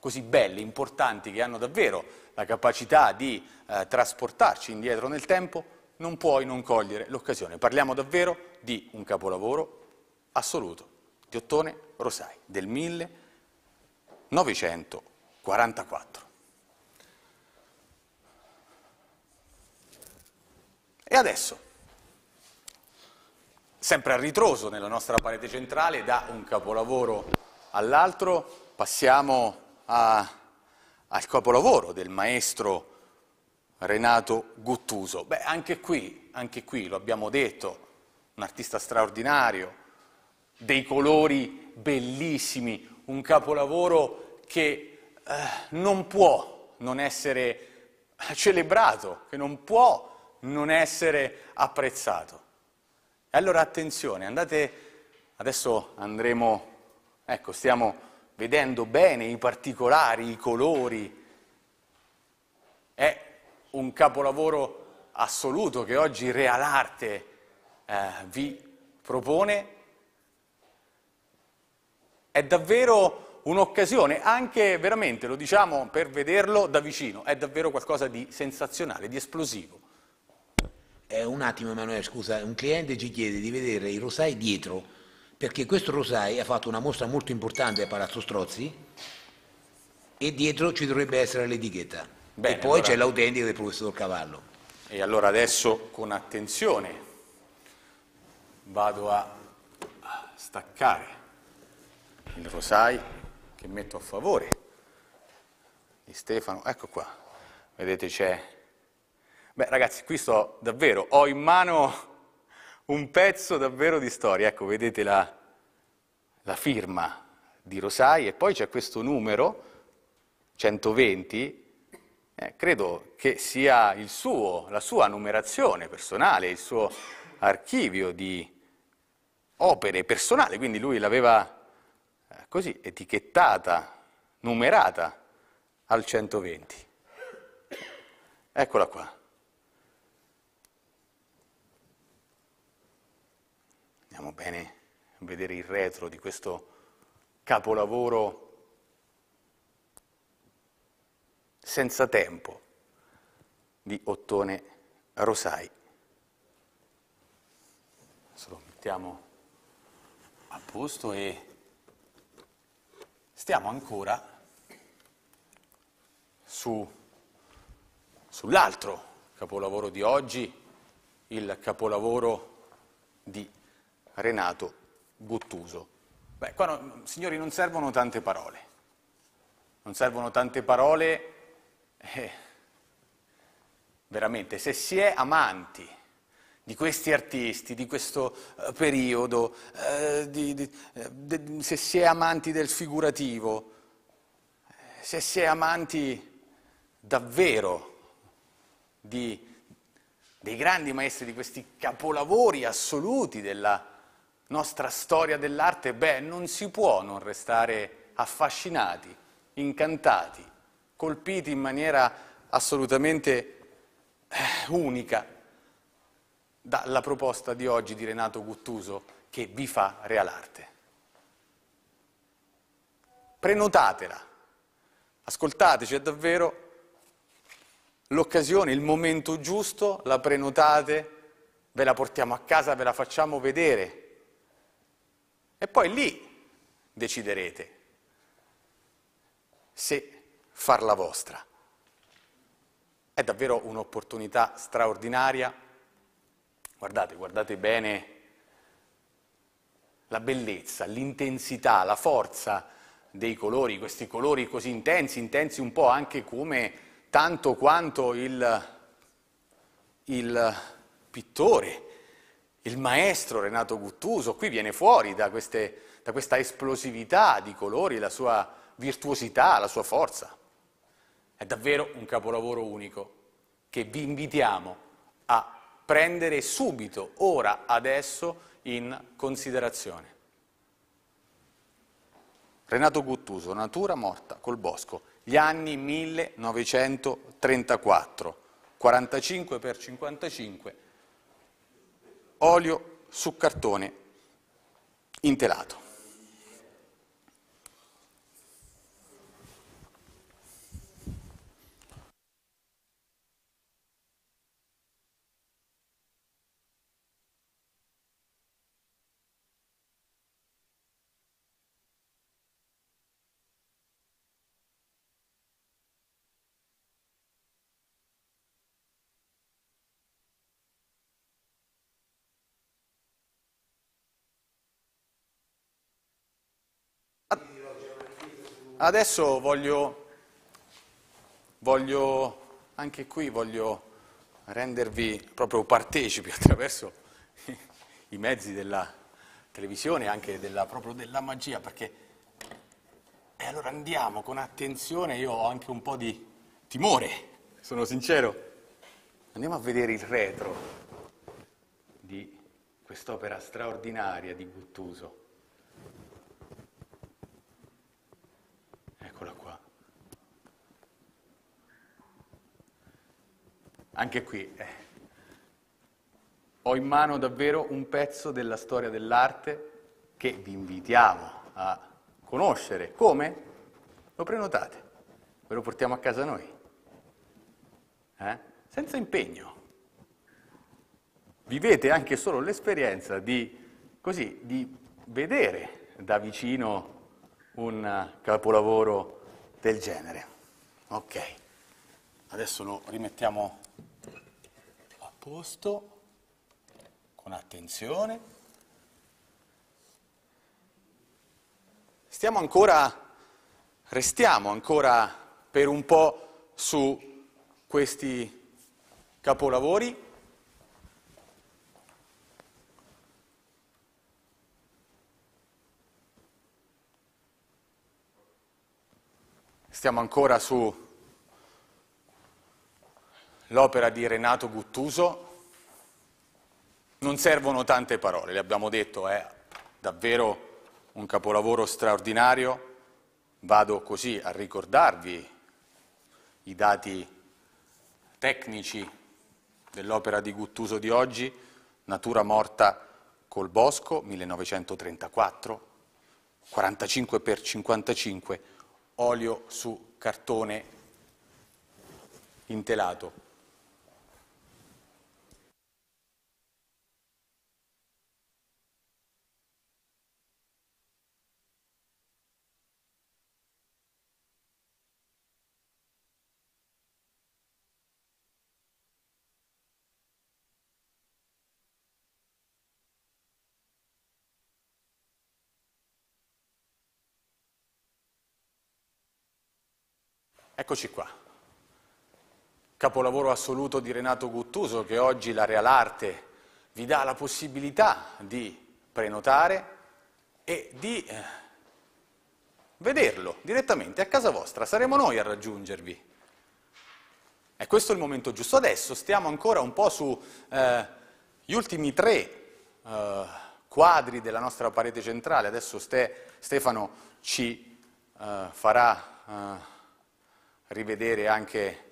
così belle, importanti, che hanno davvero la capacità di eh, trasportarci indietro nel tempo, non puoi non cogliere l'occasione. Parliamo davvero di un capolavoro assoluto, di Ottone Rosai, del 1944. E adesso, sempre a ritroso nella nostra parete centrale, da un capolavoro all'altro, passiamo a, al capolavoro del maestro Renato Guttuso. Beh, anche qui, anche qui, lo abbiamo detto, un artista straordinario, dei colori bellissimi, un capolavoro che eh, non può non essere celebrato, che non può non essere apprezzato. E allora attenzione, andate, adesso andremo, ecco, stiamo vedendo bene i particolari, i colori. È un capolavoro assoluto che oggi Realarte eh, vi propone, è davvero un'occasione, anche veramente, lo diciamo per vederlo da vicino, è davvero qualcosa di sensazionale, di esplosivo. Eh, un attimo Emanuele, scusa, un cliente ci chiede di vedere i rosai dietro, perché questo rosai ha fatto una mostra molto importante a Palazzo Strozzi e dietro ci dovrebbe essere l'etichetta. Bene, e poi allora... c'è l'autentico del professor Cavallo. E allora adesso con attenzione vado a staccare il rosai che metto a favore di Stefano. Ecco qua, vedete c'è... Beh ragazzi, qui sto davvero, ho in mano un pezzo davvero di storia. Ecco, vedete la, la firma di Rosai e poi c'è questo numero 120 eh, credo che sia suo, la sua numerazione personale, il suo archivio di opere personali, quindi lui l'aveva eh, così etichettata, numerata al 120. Eccola qua. Andiamo bene a vedere il retro di questo capolavoro senza tempo di Ottone Rosai. Adesso lo mettiamo a posto e stiamo ancora su, sull'altro capolavoro di oggi, il capolavoro di Renato Guttuso. Beh, qua, no, signori, non servono tante parole. Non servono tante parole eh, veramente, se si è amanti di questi artisti, di questo eh, periodo, eh, di, di, eh, de, se si è amanti del figurativo, eh, se si è amanti davvero di, dei grandi maestri, di questi capolavori assoluti della nostra storia dell'arte, beh, non si può non restare affascinati, incantati colpiti in maniera assolutamente eh, unica dalla proposta di oggi di Renato Guttuso che vi fa Real Arte. Prenotatela, ascoltateci, è davvero l'occasione, il momento giusto, la prenotate, ve la portiamo a casa, ve la facciamo vedere. E poi lì deciderete se farla vostra. È davvero un'opportunità straordinaria. Guardate, guardate bene la bellezza, l'intensità, la forza dei colori, questi colori così intensi, intensi un po' anche come tanto quanto il, il pittore, il maestro Renato Guttuso, qui viene fuori da, queste, da questa esplosività di colori, la sua virtuosità, la sua forza. È davvero un capolavoro unico che vi invitiamo a prendere subito, ora, adesso, in considerazione. Renato Guttuso, Natura morta col bosco, gli anni 1934, 45 per 55, olio su cartone intelato. Adesso voglio, voglio, anche qui voglio rendervi proprio partecipi attraverso i mezzi della televisione, anche della, proprio della magia, perché... E allora andiamo con attenzione, io ho anche un po' di timore, sono sincero. Andiamo a vedere il retro di quest'opera straordinaria di Guttuso. Anche qui eh. ho in mano davvero un pezzo della storia dell'arte che vi invitiamo a conoscere. Come? Lo prenotate, ve lo portiamo a casa noi, eh? senza impegno. Vivete anche solo l'esperienza di, così, di vedere da vicino un capolavoro del genere. Ok, adesso lo rimettiamo posto, con attenzione. Stiamo ancora, restiamo ancora per un po' su questi capolavori. Stiamo ancora su l'opera di Renato Guttuso, non servono tante parole, le abbiamo detto, è davvero un capolavoro straordinario. Vado così a ricordarvi i dati tecnici dell'opera di Guttuso di oggi, Natura morta col bosco, 1934, 45 per 55, olio su cartone intelato. Eccoci qua. Capolavoro assoluto di Renato Guttuso che oggi la Real Arte vi dà la possibilità di prenotare e di eh, vederlo direttamente a casa vostra. Saremo noi a raggiungervi. E questo è il momento giusto. Adesso stiamo ancora un po' sugli eh, ultimi tre eh, quadri della nostra parete centrale. Adesso Ste, Stefano ci eh, farà eh, rivedere anche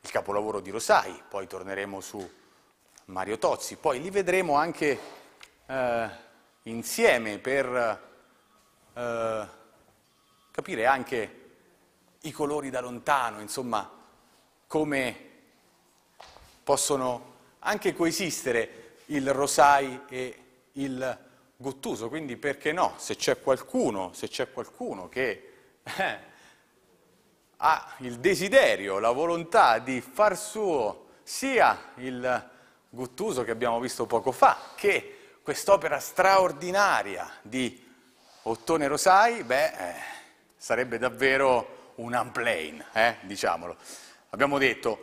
il capolavoro di Rosai, poi torneremo su Mario Tozzi, poi li vedremo anche eh, insieme per eh, capire anche i colori da lontano, insomma, come possono anche coesistere il Rosai e il Gottuso, quindi perché no, se c'è qualcuno, se c'è qualcuno che... Eh, ha il desiderio, la volontà di far suo sia il Guttuso che abbiamo visto poco fa, che quest'opera straordinaria di Ottone Rosai, beh, eh, sarebbe davvero un unplane, eh, diciamolo. Abbiamo detto,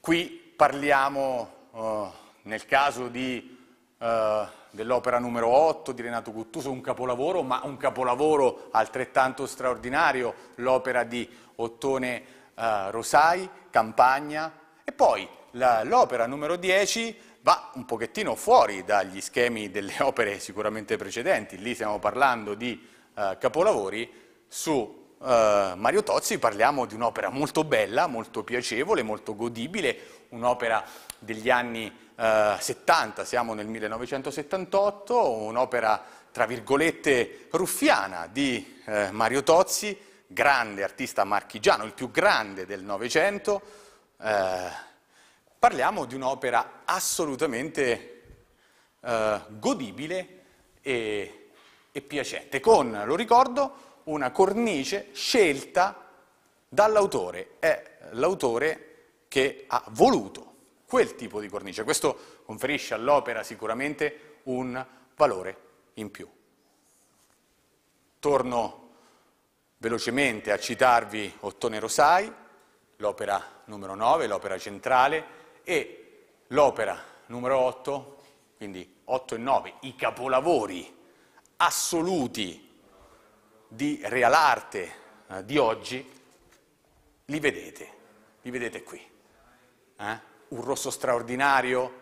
qui parliamo eh, nel caso eh, dell'opera numero 8 di Renato Guttuso, un capolavoro, ma un capolavoro altrettanto straordinario, l'opera di Ottone eh, Rosai, Campagna e poi l'opera numero 10 va un pochettino fuori dagli schemi delle opere sicuramente precedenti, lì stiamo parlando di eh, capolavori, su eh, Mario Tozzi parliamo di un'opera molto bella, molto piacevole, molto godibile, un'opera degli anni eh, 70, siamo nel 1978, un'opera tra virgolette ruffiana di eh, Mario Tozzi, grande artista marchigiano, il più grande del Novecento, eh, parliamo di un'opera assolutamente eh, godibile e, e piacente, con, lo ricordo, una cornice scelta dall'autore. È l'autore che ha voluto quel tipo di cornice. Questo conferisce all'opera sicuramente un valore in più. Torno velocemente a citarvi Ottone Rosai, l'opera numero 9, l'opera centrale, e l'opera numero 8, quindi 8 e 9, i capolavori assoluti di realarte eh, di oggi, li vedete, li vedete qui. Eh? Un rosso straordinario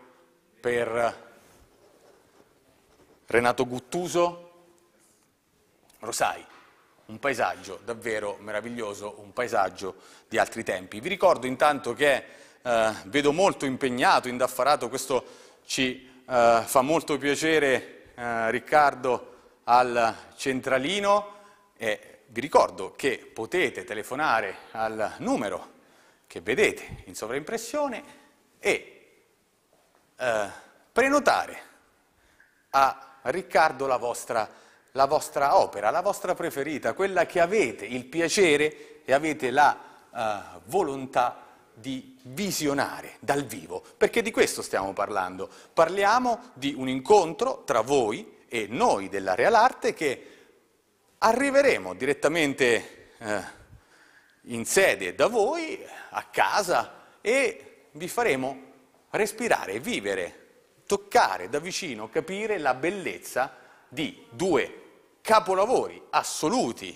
per Renato Guttuso, Rosai, un paesaggio davvero meraviglioso, un paesaggio di altri tempi. Vi ricordo intanto che eh, vedo molto impegnato, indaffarato, questo ci eh, fa molto piacere eh, Riccardo al centralino e vi ricordo che potete telefonare al numero che vedete in sovraimpressione e eh, prenotare a Riccardo la vostra la vostra opera, la vostra preferita, quella che avete il piacere e avete la uh, volontà di visionare dal vivo, perché di questo stiamo parlando. Parliamo di un incontro tra voi e noi della Real Arte che arriveremo direttamente eh, in sede da voi, a casa, e vi faremo respirare, vivere, toccare da vicino, capire la bellezza di due capolavori assoluti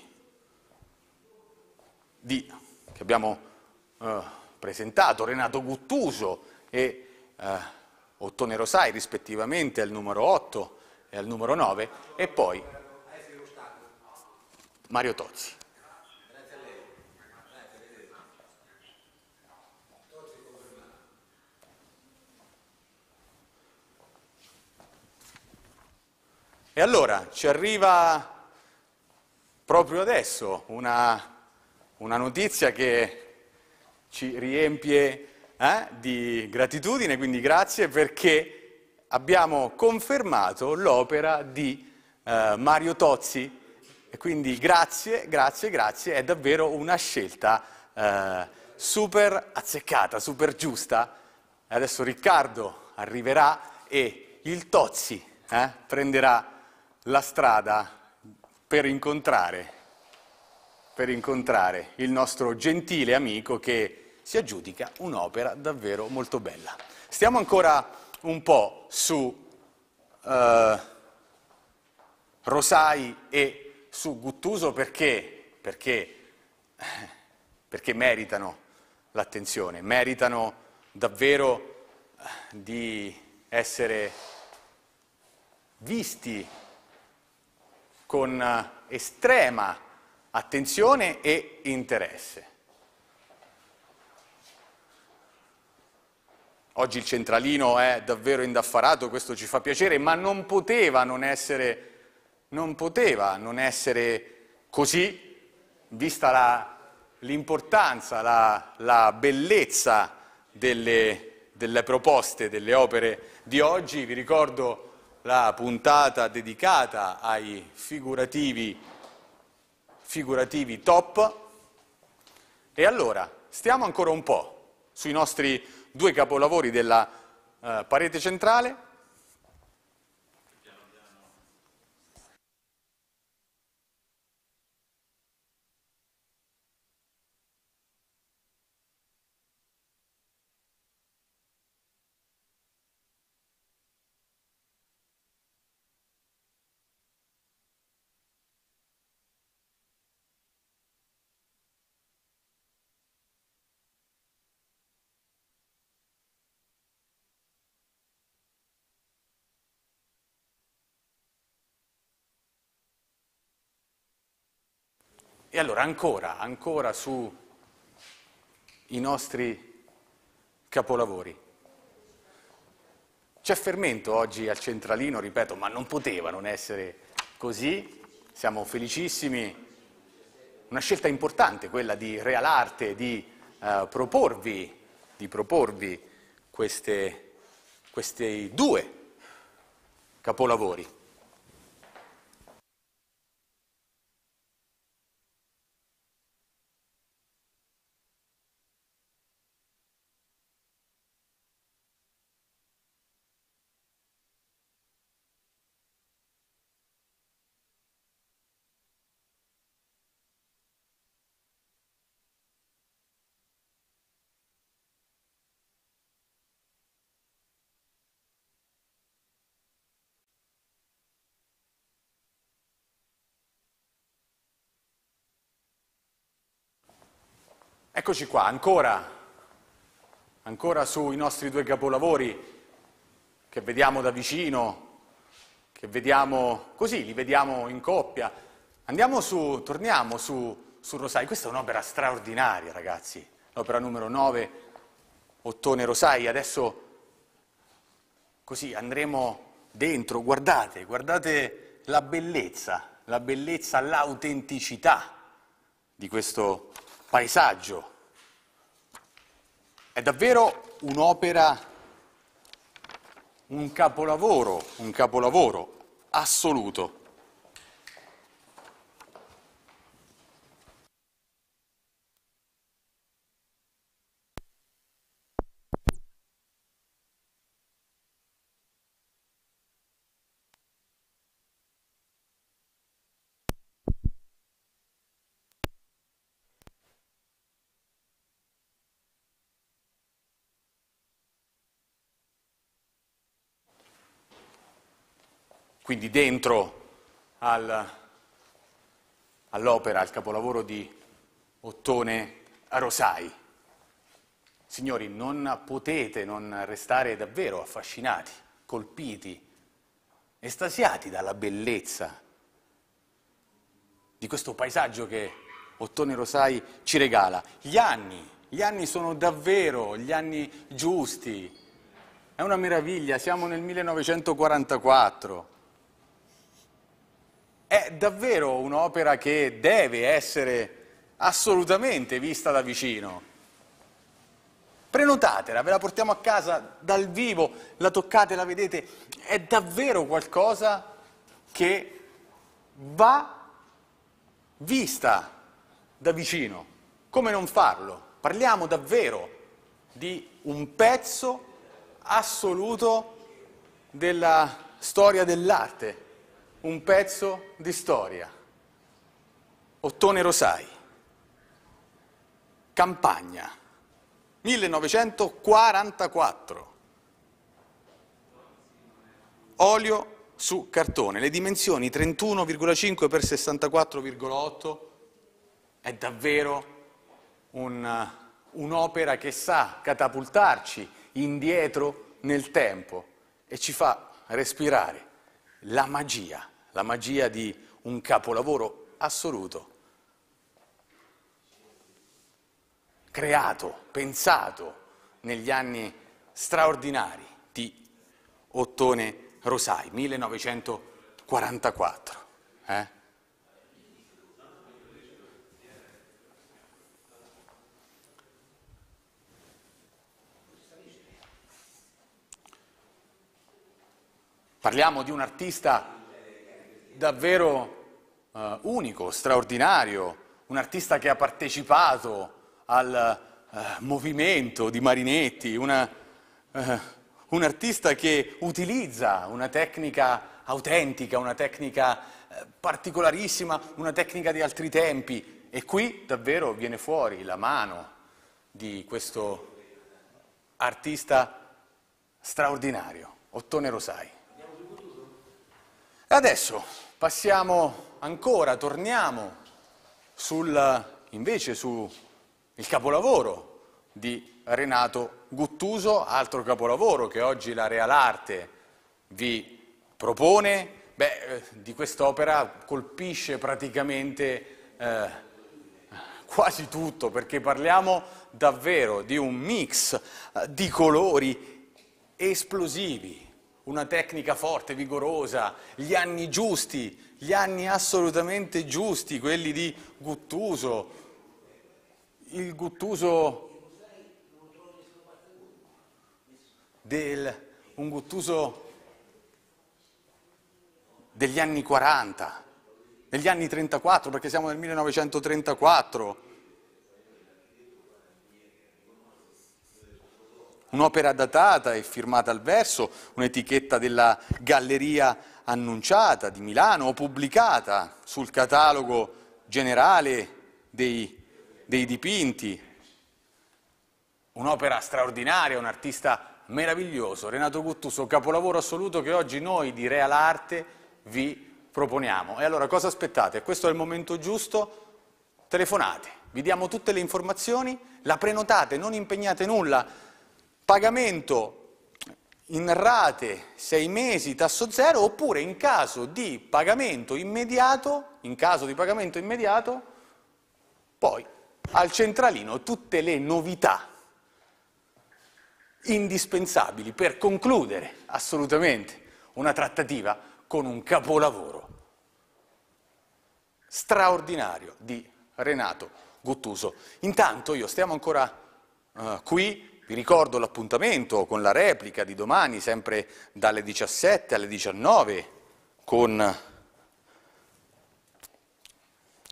di, che abbiamo eh, presentato, Renato Guttuso e eh, Ottone Rosai rispettivamente al numero 8 e al numero 9 e poi Mario Tozzi. E allora ci arriva proprio adesso una, una notizia che ci riempie eh, di gratitudine, quindi grazie perché abbiamo confermato l'opera di eh, Mario Tozzi. E quindi grazie, grazie, grazie, è davvero una scelta eh, super azzeccata, super giusta. Adesso Riccardo arriverà e il Tozzi eh, prenderà la strada per incontrare, per incontrare il nostro gentile amico che si aggiudica un'opera davvero molto bella. Stiamo ancora un po' su eh, Rosai e su Guttuso perché, perché, perché meritano l'attenzione, meritano davvero eh, di essere visti con eh, estrema attenzione e interesse. Oggi il centralino è davvero indaffarato, questo ci fa piacere, ma non poteva non essere, non poteva non essere così, vista l'importanza, la, la, la, bellezza delle, delle proposte, delle opere di oggi. Vi ricordo la puntata dedicata ai figurativi, figurativi top. E allora, stiamo ancora un po' sui nostri due capolavori della eh, parete centrale, E allora ancora, ancora sui nostri capolavori. C'è fermento oggi al centralino, ripeto, ma non poteva non essere così. Siamo felicissimi. Una scelta importante quella di Realarte, di, eh, proporvi, di proporvi queste, questi due capolavori. Eccoci qua, ancora, ancora sui nostri due capolavori che vediamo da vicino, che vediamo così, li vediamo in coppia. Andiamo su, torniamo su, su Rosai, questa è un'opera straordinaria ragazzi, l'opera numero 9, Ottone Rosai, adesso così andremo dentro, guardate, guardate la bellezza, la bellezza, l'autenticità di questo paesaggio. È davvero un'opera, un capolavoro, un capolavoro assoluto. quindi dentro al, all'opera, al capolavoro di Ottone Rosai. Signori, non potete non restare davvero affascinati, colpiti, estasiati dalla bellezza di questo paesaggio che Ottone Rosai ci regala. Gli anni, gli anni sono davvero gli anni giusti. È una meraviglia, siamo nel 1944 è davvero un'opera che deve essere assolutamente vista da vicino. Prenotatela, ve la portiamo a casa dal vivo, la toccate, la vedete, è davvero qualcosa che va vista da vicino. Come non farlo? Parliamo davvero di un pezzo assoluto della storia dell'arte un pezzo di storia. Ottone Rosai, Campagna, 1944. Olio su cartone, le dimensioni 31,5 x 64,8 è davvero un, uh, un'opera che sa catapultarci indietro nel tempo e ci fa respirare la magia, la magia di un capolavoro assoluto, creato, pensato negli anni straordinari di Ottone Rosai, 1944. Eh? Parliamo di un artista davvero uh, unico, straordinario, un artista che ha partecipato al uh, movimento di Marinetti, una, uh, un artista che utilizza una tecnica autentica, una tecnica particolarissima, una tecnica di altri tempi e qui davvero viene fuori la mano di questo artista straordinario, Ottone Rosai. E adesso passiamo ancora, torniamo sul, invece sul capolavoro di Renato Guttuso, altro capolavoro che oggi la Real Arte vi propone. Beh, eh, di quest'opera colpisce praticamente eh, quasi tutto, perché parliamo davvero di un mix eh, di colori esplosivi, una tecnica forte, vigorosa, gli anni giusti, gli anni assolutamente giusti, quelli di Guttuso, il Guttuso del, un Guttuso degli anni 40, degli anni 34, perché siamo nel 1934 un'opera datata e firmata al verso, un'etichetta della galleria annunciata di Milano o pubblicata sul catalogo generale dei, dei dipinti. Un'opera straordinaria, un artista meraviglioso, Renato Guttuso, capolavoro assoluto che oggi noi di Real Arte vi proponiamo. E allora cosa aspettate? Questo è il momento giusto, telefonate, vi diamo tutte le informazioni, la prenotate, non impegnate nulla pagamento in rate, 6 mesi, tasso zero, oppure in caso di pagamento immediato, in caso di pagamento immediato, poi al centralino tutte le novità indispensabili per concludere assolutamente una trattativa con un capolavoro straordinario di Renato Guttuso. Intanto io stiamo ancora uh, qui vi ricordo l'appuntamento con la replica di domani, sempre dalle 17 alle 19, con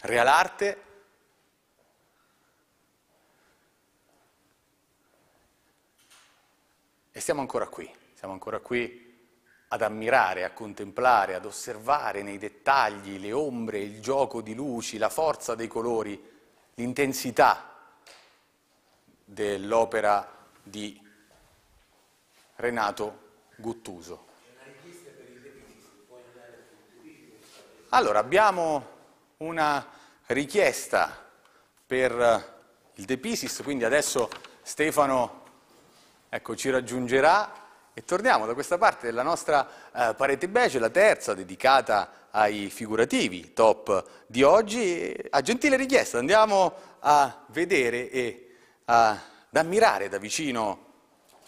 Real Arte. E siamo ancora qui, siamo ancora qui ad ammirare, a contemplare, ad osservare nei dettagli le ombre, il gioco di luci, la forza dei colori, l'intensità dell'opera di Renato Guttuso. Allora, abbiamo una richiesta per eh, il De Pisis, quindi adesso Stefano ecco, ci raggiungerà e torniamo da questa parte della nostra eh, parete bece, la terza dedicata ai figurativi top di oggi. A gentile richiesta andiamo a vedere e a da ammirare da vicino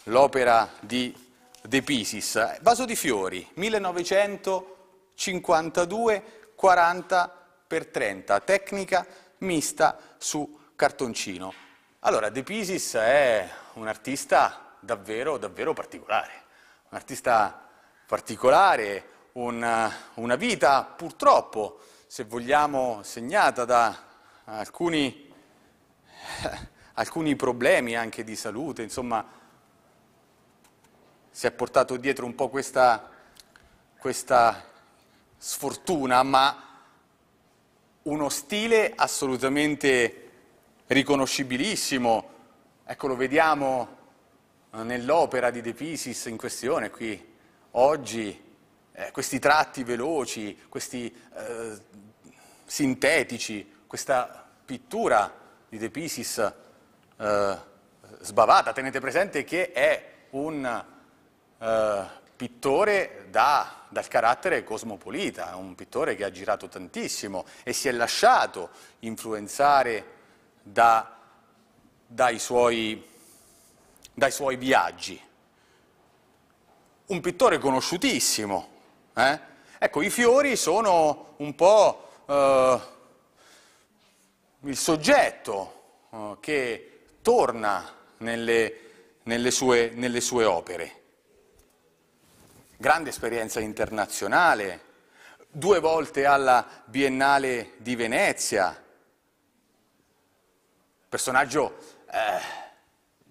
l'opera di De Pisis. Vaso di fiori, 1952, 40 x 30, tecnica mista su cartoncino. Allora, De Pisis è un artista davvero, davvero particolare, un artista particolare, una, una vita purtroppo, se vogliamo, segnata da alcuni alcuni problemi anche di salute, insomma si è portato dietro un po' questa, questa sfortuna, ma uno stile assolutamente riconoscibilissimo. Ecco, lo vediamo eh, nell'opera di De Pisis in questione qui oggi, eh, questi tratti veloci, questi eh, sintetici, questa pittura di De Pisis eh, sbavata. Tenete presente che è un eh, pittore da, dal carattere cosmopolita, un pittore che ha girato tantissimo e si è lasciato influenzare da, dai, suoi, dai, suoi, viaggi. Un pittore conosciutissimo. Eh? Ecco, i fiori sono un po' eh, il soggetto eh, che torna nelle, nelle, sue, nelle sue opere. Grande esperienza internazionale, due volte alla Biennale di Venezia, personaggio eh,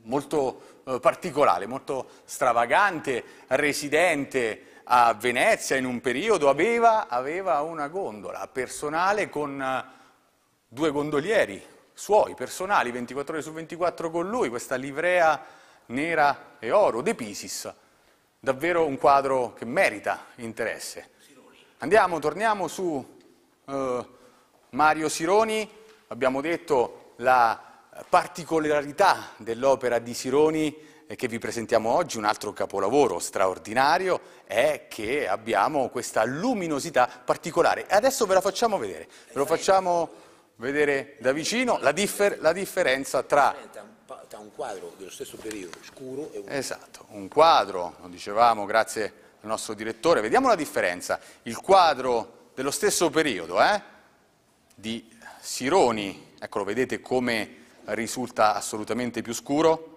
molto eh, particolare, molto stravagante, residente a Venezia in un periodo, aveva, aveva una gondola personale con eh, due gondolieri, suoi, personali, 24 ore su 24 con lui, questa livrea nera e oro, De Pisis, davvero un quadro che merita interesse. Andiamo, torniamo su eh, Mario Sironi, abbiamo detto la particolarità dell'opera di Sironi eh, che vi presentiamo oggi, un altro capolavoro straordinario, è che abbiamo questa luminosità particolare. Adesso ve la facciamo vedere, ve lo facciamo vedere da vicino la, differ la differenza tra... tra... un quadro dello stesso periodo scuro e un... Esatto, un quadro, lo dicevamo grazie al nostro direttore, vediamo la differenza, il quadro dello stesso periodo eh, di Sironi, eccolo, vedete come risulta assolutamente più scuro?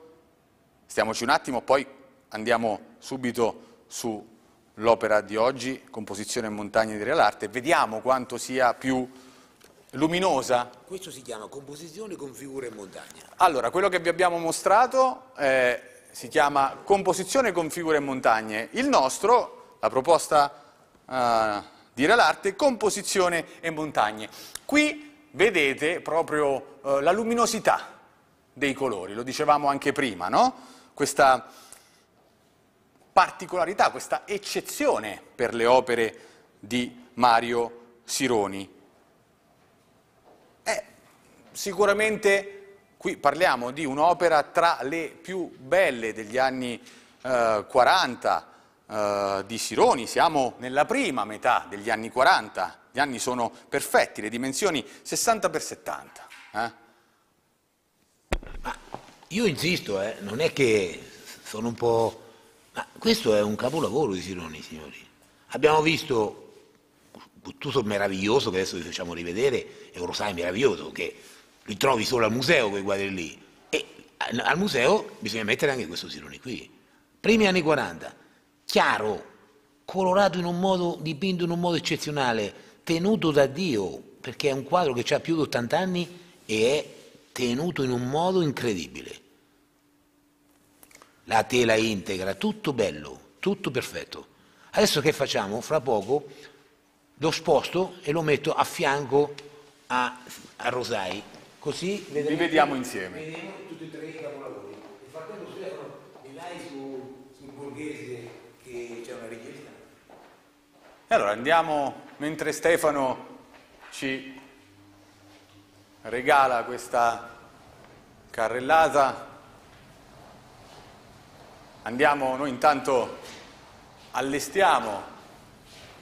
Stiamoci un attimo, poi andiamo subito sull'opera di oggi, composizione e montagne di Real Realarte, vediamo quanto sia più luminosa. Questo si chiama composizione con figure in montagna. Allora, quello che vi abbiamo mostrato eh, si chiama composizione con figure e montagne. Il nostro, la proposta eh, di Relarte, composizione e montagne. Qui vedete proprio eh, la luminosità dei colori, lo dicevamo anche prima, no? Questa particolarità, questa eccezione per le opere di Mario Sironi. Sicuramente qui parliamo di un'opera tra le più belle degli anni eh, 40 eh, di Sironi, siamo nella prima metà degli anni 40, gli anni sono perfetti, le dimensioni 60 x 70. Eh? io insisto, eh, non è che sono un po'... Ma questo è un capolavoro di Sironi, signori. Abbiamo visto tutto meraviglioso, che adesso vi facciamo rivedere, è un sai, meraviglioso, che li trovi solo al museo quei quadri lì. E eh, al museo bisogna mettere anche questo silone qui. Primi anni 40, chiaro, colorato in un modo, dipinto in un modo eccezionale, tenuto da Dio, perché è un quadro che ha più di 80 anni e è tenuto in un modo incredibile. La tela integra, tutto bello, tutto perfetto. Adesso che facciamo? Fra poco lo sposto e lo metto a fianco a, a Rosai. Così vedremo, li vediamo insieme. Vedremo tutti e tre i capolavori. Il fratello Stefano, e lei su, sul borghese che c'è una richiesta. E allora andiamo, mentre Stefano ci regala questa carrellata, andiamo, noi intanto allestiamo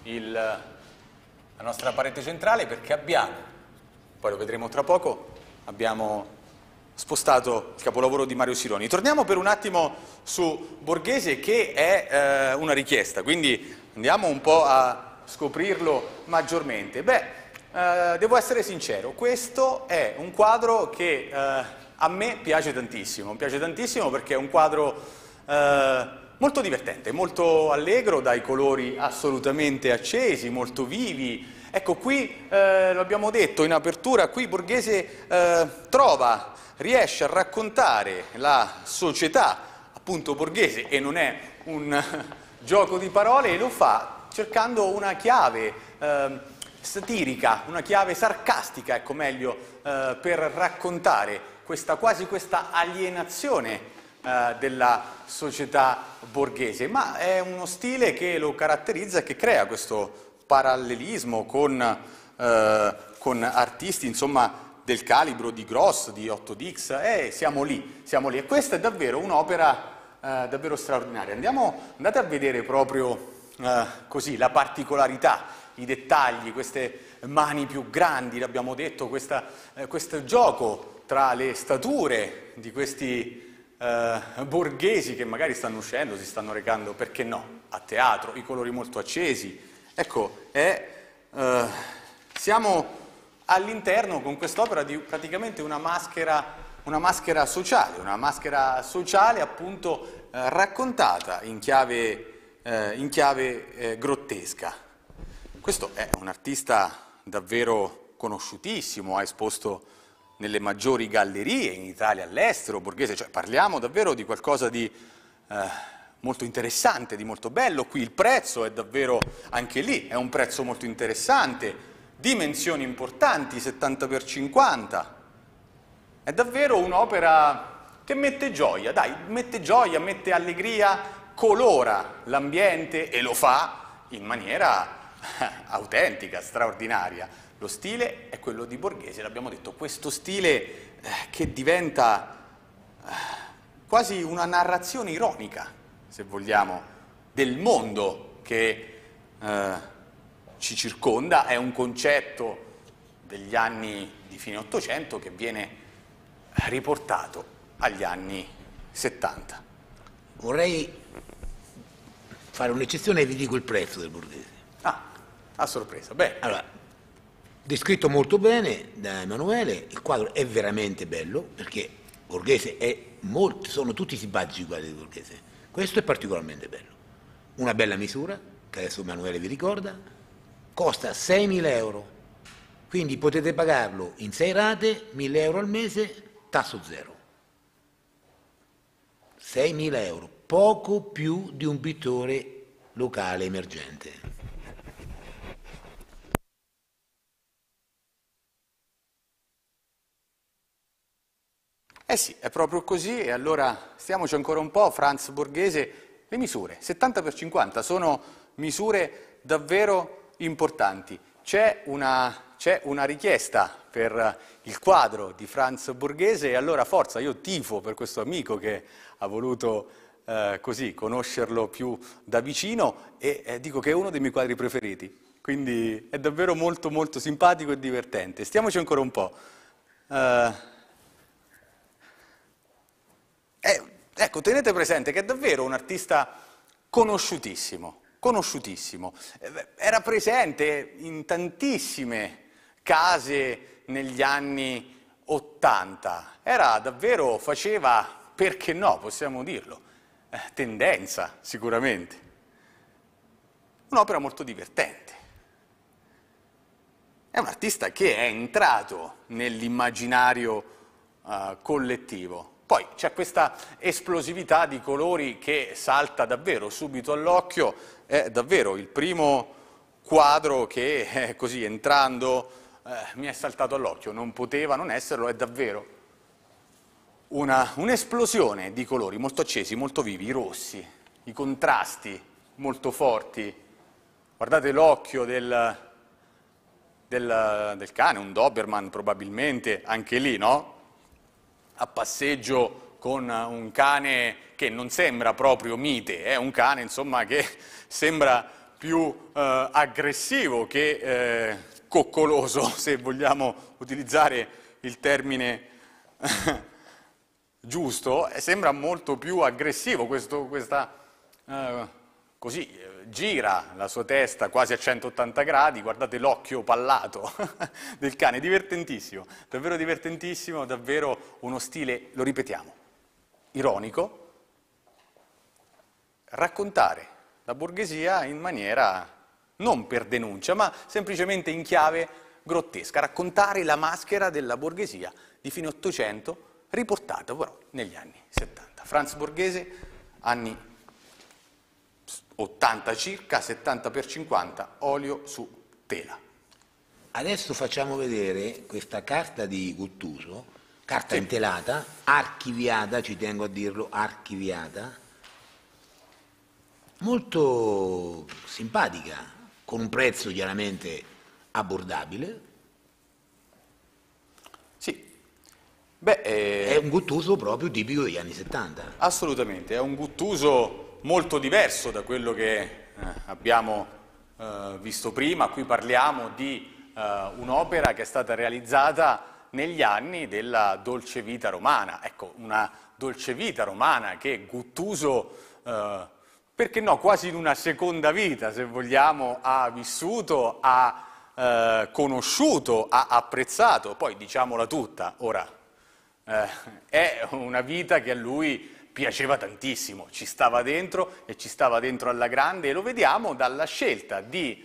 il, la nostra parete centrale perché abbiamo, poi lo vedremo tra poco, abbiamo spostato il capolavoro di Mario Sironi. Torniamo per un attimo su Borghese che è eh, una richiesta, quindi andiamo un po' a scoprirlo maggiormente. Beh, eh, devo essere sincero, questo è un quadro che eh, a me piace tantissimo, mi piace tantissimo perché è un quadro eh, molto divertente, molto allegro, dai colori assolutamente accesi, molto vivi, Ecco, qui eh, lo abbiamo detto in apertura, qui Borghese eh, trova, riesce a raccontare la società appunto borghese e non è un gioco di parole e lo fa cercando una chiave eh, satirica, una chiave sarcastica, ecco meglio, eh, per raccontare questa, quasi questa alienazione eh, della società borghese, ma è uno stile che lo caratterizza e che crea questo parallelismo con, eh, con artisti insomma, del calibro di Gross, di 8Dix, e eh, siamo lì, siamo lì. E questa è davvero un'opera eh, davvero straordinaria. Andiamo, andate a vedere proprio eh, così la particolarità, i dettagli, queste mani più grandi, l'abbiamo detto, questa, eh, questo gioco tra le stature di questi... Uh, borghesi che magari stanno uscendo, si stanno recando, perché no, a teatro, i colori molto accesi, Ecco, è, eh, siamo all'interno con quest'opera di praticamente una maschera, una maschera, sociale, una maschera sociale appunto eh, raccontata in chiave, eh, in chiave eh, grottesca. Questo è un artista davvero conosciutissimo, ha esposto nelle maggiori gallerie in Italia, all'estero, borghese, cioè parliamo davvero di qualcosa di eh, molto interessante, di molto bello, qui il prezzo è davvero anche lì, è un prezzo molto interessante, dimensioni importanti, 70 per 50, è davvero un'opera che mette gioia, dai, mette gioia, mette allegria, colora l'ambiente e lo fa in maniera eh, autentica, straordinaria. Lo stile è quello di Borghese, l'abbiamo detto, questo stile eh, che diventa eh, quasi una narrazione ironica se vogliamo, del mondo che eh, ci circonda, è un concetto degli anni di fine Ottocento che viene riportato agli anni 70. Vorrei fare un'eccezione e vi dico il prezzo del borghese. Ah, a sorpresa. Beh. Allora, descritto molto bene da Emanuele, il quadro è veramente bello perché Borghese è molto, sono tutti simpatici i quadri di Borghese. Questo è particolarmente bello. Una bella misura, che adesso Emanuele vi ricorda, costa 6.000 euro, quindi potete pagarlo in 6 rate, 1.000 euro al mese, tasso zero. 6.000 euro, poco più di un pittore locale emergente. Eh sì, è proprio così e allora stiamoci ancora un po', Franz Borghese, le misure, 70 per 50, sono misure davvero importanti. C'è una, una, richiesta per il quadro di Franz Borghese e allora forza, io tifo per questo amico che ha voluto eh, così conoscerlo più da vicino e eh, dico che è uno dei miei quadri preferiti, quindi è davvero molto molto simpatico e divertente. Stiamoci ancora un po'. Eh, eh, ecco, tenete presente che è davvero un artista conosciutissimo, conosciutissimo. Eh, era presente in tantissime case negli anni 80. Era davvero, faceva, perché no, possiamo dirlo, eh, tendenza sicuramente. Un'opera molto divertente. È un artista che è entrato nell'immaginario eh, collettivo. Poi c'è questa esplosività di colori che salta davvero subito all'occhio, è davvero il primo quadro che è eh, così entrando eh, mi è saltato all'occhio, non poteva non esserlo, è davvero un'esplosione un di colori molto accesi, molto vivi, i rossi, i contrasti molto forti. Guardate l'occhio del, del, del cane, un Doberman probabilmente, anche lì, no? a passeggio con un cane che non sembra proprio mite, è eh, un cane insomma, che sembra più eh, aggressivo che eh, coccoloso, se vogliamo utilizzare il termine giusto, sembra molto più aggressivo questo, questa... Eh, così eh, gira la sua testa quasi a 180 gradi, guardate l'occhio pallato del cane, divertentissimo, davvero divertentissimo, davvero uno stile, lo ripetiamo, ironico, raccontare la borghesia in maniera non per denuncia, ma semplicemente in chiave grottesca, raccontare la maschera della borghesia di fine 800 riportata però negli anni 70. Franz Borghese, anni 70. 80 circa, 70 per 50 olio su tela. Adesso facciamo vedere questa carta di Guttuso, carta sì. intelata, archiviata, ci tengo a dirlo, archiviata, molto simpatica, con un prezzo chiaramente abbordabile. Sì. Beh, eh... È un guttuso proprio tipico degli anni 70. Assolutamente, è un guttuso molto diverso da quello che eh, abbiamo eh, visto prima. Qui parliamo di eh, un'opera che è stata realizzata negli anni della dolce vita romana. Ecco, una dolce vita romana che Guttuso, perché no, quasi in una seconda vita, se vogliamo, ha vissuto, ha eh, conosciuto, ha apprezzato, poi diciamola tutta, ora, eh, è una vita che a lui piaceva tantissimo, ci stava dentro e ci stava dentro alla grande e lo vediamo dalla scelta di,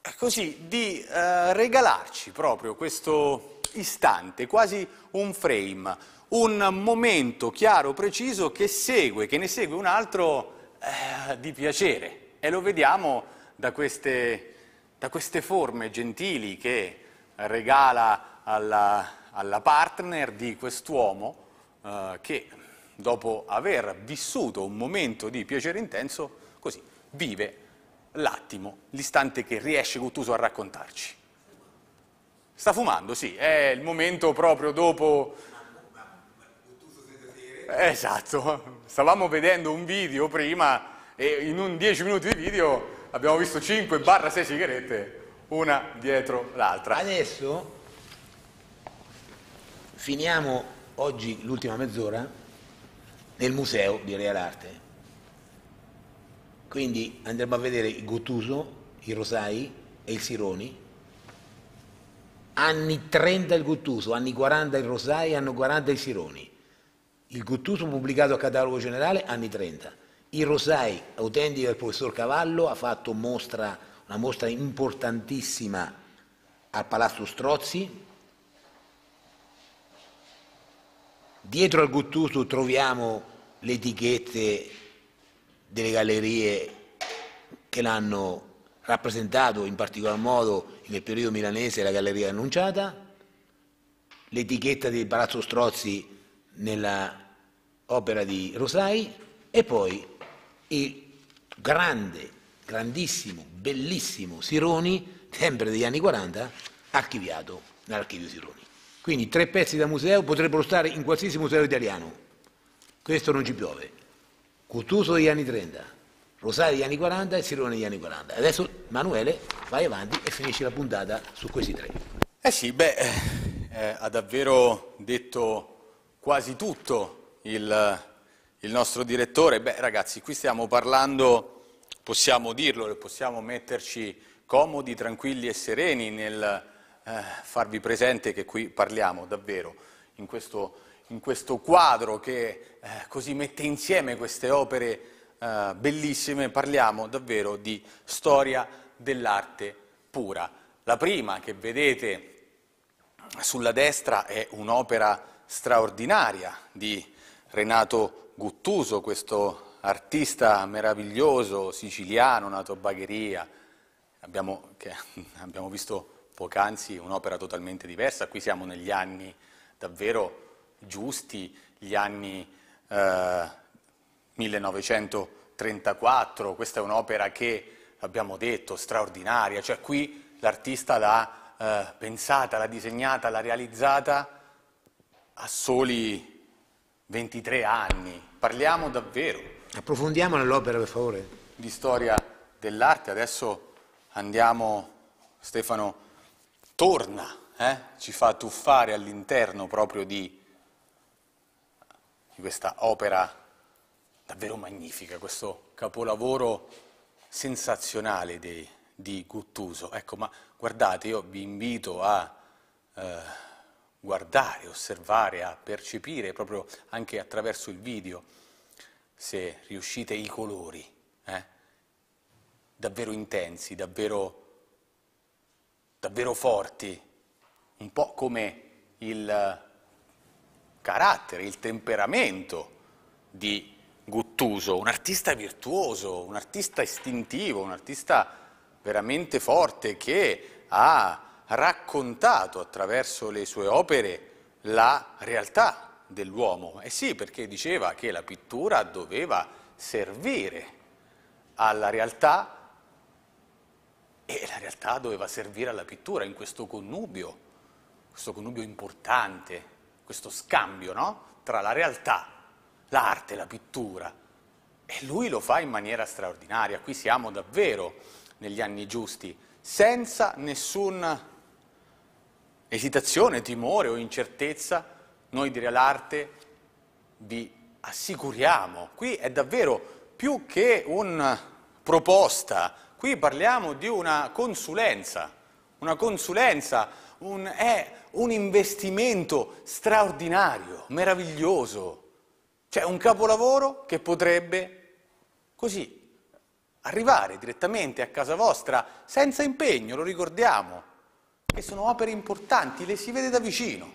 eh, così, di eh, regalarci proprio questo istante, quasi un frame, un momento chiaro, preciso che segue, che ne segue un altro eh, di piacere e lo vediamo da queste, da queste forme gentili che regala alla, alla partner di quest'uomo eh, che dopo aver vissuto un momento di piacere intenso, così vive l'attimo, l'istante che riesce Guttuso a raccontarci. Sta fumando, sì, è il momento proprio dopo... Esatto, stavamo vedendo un video prima e in un 10 minuti di video abbiamo visto 5-6 barra sigarette, una dietro l'altra. Adesso finiamo oggi l'ultima mezz'ora nel museo di Real Arte. Quindi andremo a vedere il Gottuso, il Rosai e il Sironi. Anni 30 il Gottuso, anni 40 il Rosai, anni 40 il Sironi. Il Gottuso pubblicato a catalogo generale, anni 30. Il Rosai, autentico del professor Cavallo, ha fatto mostra, una mostra importantissima al Palazzo Strozzi, Dietro al guttuso troviamo le etichette delle gallerie che l'hanno rappresentato in particolar modo nel periodo milanese la Galleria Annunciata, l'etichetta di Palazzo Strozzi nella opera di Rosai e poi il grande, grandissimo, bellissimo Sironi, sempre degli anni 40, archiviato nell'archivio Sironi. Quindi tre pezzi da museo potrebbero stare in qualsiasi museo italiano. Questo non ci piove. Cuttuso degli anni 30, Rosario degli anni 40 e Sirone degli anni 40. Adesso Manuele vai avanti e finisci la puntata su questi tre. Eh sì, beh, eh, eh, ha davvero detto quasi tutto il, il nostro direttore. Beh ragazzi, qui stiamo parlando, possiamo dirlo, possiamo metterci comodi, tranquilli e sereni nel eh, farvi presente che qui parliamo davvero in questo, in questo quadro che eh, così mette insieme queste opere eh, bellissime, parliamo davvero di storia dell'arte pura. La prima che vedete sulla destra è un'opera straordinaria di Renato Guttuso, questo artista meraviglioso siciliano nato a Bagheria, abbiamo, che abbiamo visto poc'anzi un'opera totalmente diversa, qui siamo negli anni davvero giusti, gli anni eh, 1934, questa è un'opera che, abbiamo detto, straordinaria, cioè qui l'artista l'ha eh, pensata, l'ha disegnata, l'ha realizzata a soli 23 anni, parliamo davvero. Approfondiamo l'opera per favore. Di storia dell'arte, adesso andiamo Stefano torna, eh? ci fa tuffare all'interno proprio di, di questa opera davvero magnifica, questo capolavoro sensazionale di, di Guttuso. Ecco, ma guardate, io vi invito a eh, guardare, osservare, a percepire proprio anche attraverso il video, se riuscite, i colori, eh? davvero intensi, davvero davvero forti, un po' come il carattere, il temperamento di Guttuso, un artista virtuoso, un artista istintivo, un artista veramente forte che ha raccontato attraverso le sue opere la realtà dell'uomo. E eh sì, perché diceva che la pittura doveva servire alla realtà e la realtà doveva servire alla pittura in questo connubio, questo connubio importante, questo scambio no? tra la realtà, l'arte, la pittura. E lui lo fa in maniera straordinaria, qui siamo davvero negli anni giusti, senza nessuna esitazione, timore o incertezza, noi dire all'arte vi assicuriamo. Qui è davvero più che una proposta Qui parliamo di una consulenza, una consulenza un, è un investimento straordinario, meraviglioso, cioè un capolavoro che potrebbe così arrivare direttamente a casa vostra senza impegno, lo ricordiamo, che sono opere importanti, le si vede da vicino.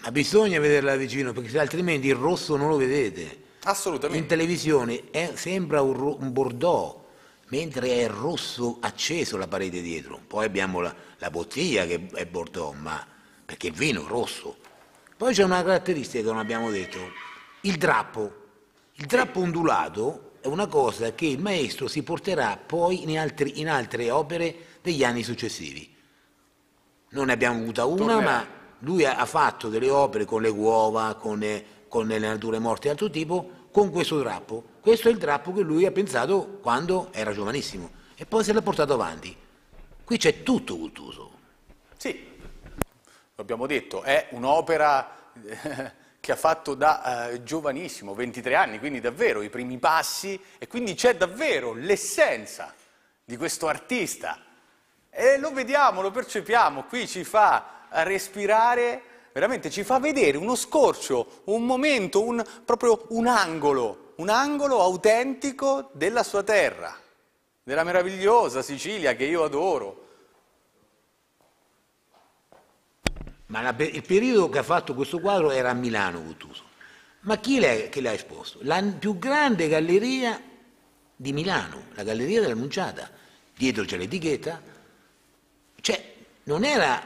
Ma bisogna vederla da vicino perché altrimenti il rosso non lo vedete. Assolutamente. In televisione è, sembra un, un bordeaux mentre è rosso acceso la parete dietro. Poi abbiamo la, la bottiglia che è Bordeaux, ma perché il vino è rosso. Poi c'è una caratteristica che non abbiamo detto, il drappo. Il drappo ondulato è una cosa che il maestro si porterà poi in, altri, in altre opere degli anni successivi. Non ne abbiamo avuta una, Tornerà. ma lui ha fatto delle opere con le uova, con le, con le nature morte di altro tipo, con questo drappo questo è il drappo che lui ha pensato quando era giovanissimo e poi se l'ha portato avanti. Qui c'è tutto cultuso. Sì, l'abbiamo detto, è un'opera eh, che ha fatto da eh, giovanissimo, 23 anni, quindi davvero i primi passi e quindi c'è davvero l'essenza di questo artista. E lo vediamo, lo percepiamo, qui ci fa respirare, veramente ci fa vedere uno scorcio, un momento, un, proprio un angolo un angolo autentico della sua terra, della meravigliosa Sicilia che io adoro. Ma la, il periodo che ha fatto questo quadro era a Milano Guttuso. Ma chi l'ha, che l'ha esposto? La più grande galleria di Milano, la Galleria dell'Annunciata. Dietro c'è l'etichetta. Cioè, non era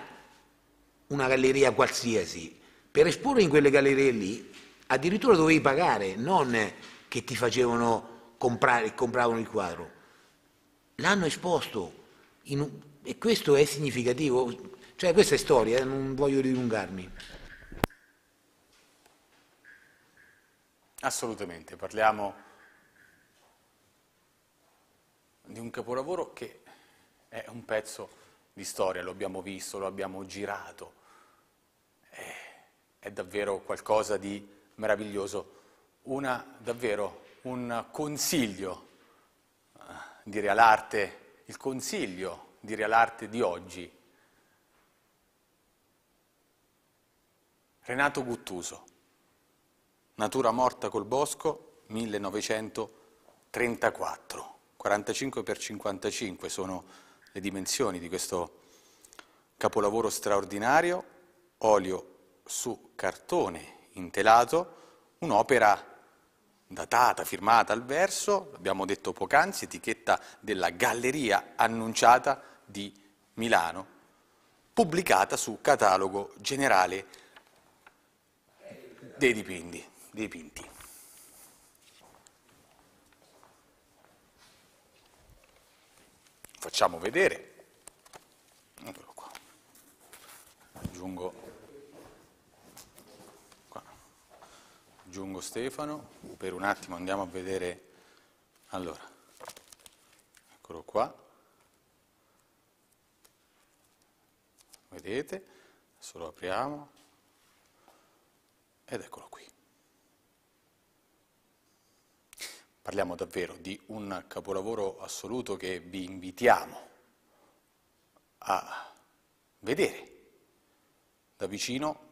una galleria qualsiasi. Per esporre in quelle gallerie lì addirittura dovevi pagare, non che ti facevano comprare, e compravano il quadro. L'hanno esposto un, e questo è significativo, cioè questa è storia, eh, non voglio dilungarmi. Assolutamente, parliamo di un capolavoro che è un pezzo di storia, lo abbiamo visto, lo abbiamo girato, è, eh, è davvero qualcosa di meraviglioso una, davvero un consiglio eh, di realarte, il consiglio di realarte di oggi. Renato Guttuso, Natura morta col bosco, 1934. 45 x 55 sono le dimensioni di questo capolavoro straordinario, olio su cartone intelato, un'opera datata, firmata al verso, abbiamo detto poc'anzi, etichetta della Galleria Annunciata di Milano, pubblicata su Catalogo Generale dei Dipinti. dipinti. Facciamo vedere, Eccolo qua. aggiungo aggiungo Stefano, per un attimo andiamo a vedere, allora, eccolo qua, vedete, adesso lo apriamo ed eccolo qui. Parliamo davvero di un capolavoro assoluto che vi invitiamo a vedere da vicino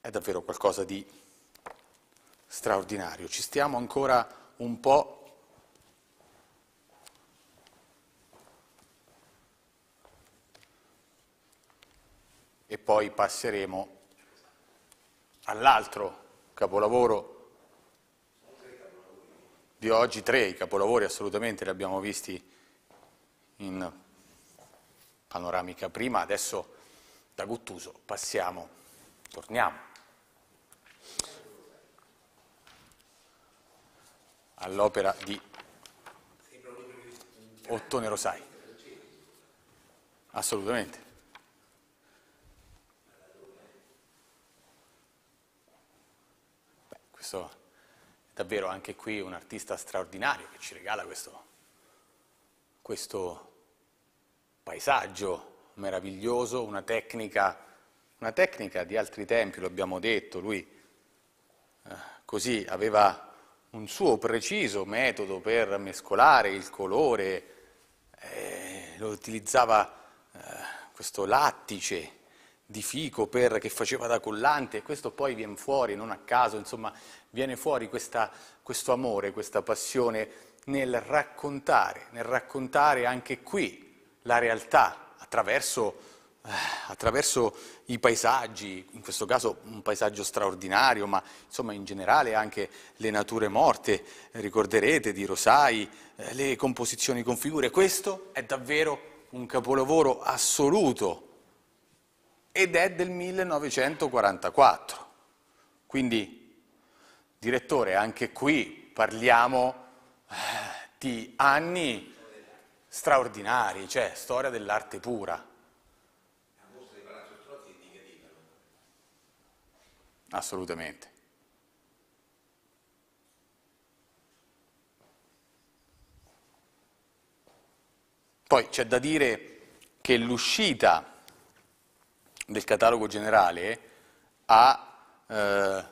è davvero qualcosa di straordinario. Ci stiamo ancora un po' e poi passeremo all'altro capolavoro di oggi, tre i capolavori assolutamente li abbiamo visti in panoramica prima, adesso da Guttuso passiamo, torniamo all'opera di Ottone Rosai. Assolutamente. Beh, questo è davvero anche qui un artista straordinario che ci regala questo, questo paesaggio meraviglioso, una tecnica, una tecnica, di altri tempi, lo abbiamo detto, lui eh, così aveva un suo preciso metodo per mescolare il colore, eh, lo utilizzava eh, questo lattice di fico per, che faceva da collante e questo poi viene fuori, non a caso, insomma viene fuori questa, questo amore, questa passione nel raccontare, nel raccontare anche qui la realtà attraverso eh, attraverso i paesaggi, in questo caso un paesaggio straordinario, ma insomma in generale anche le nature morte, ricorderete di Rosai, eh, le composizioni con figure, questo è davvero un capolavoro assoluto ed è del 1944. Quindi, direttore, anche qui parliamo eh, di anni straordinari, cioè storia dell'arte pura. Assolutamente. Poi c'è da dire che l'uscita del catalogo generale ha eh,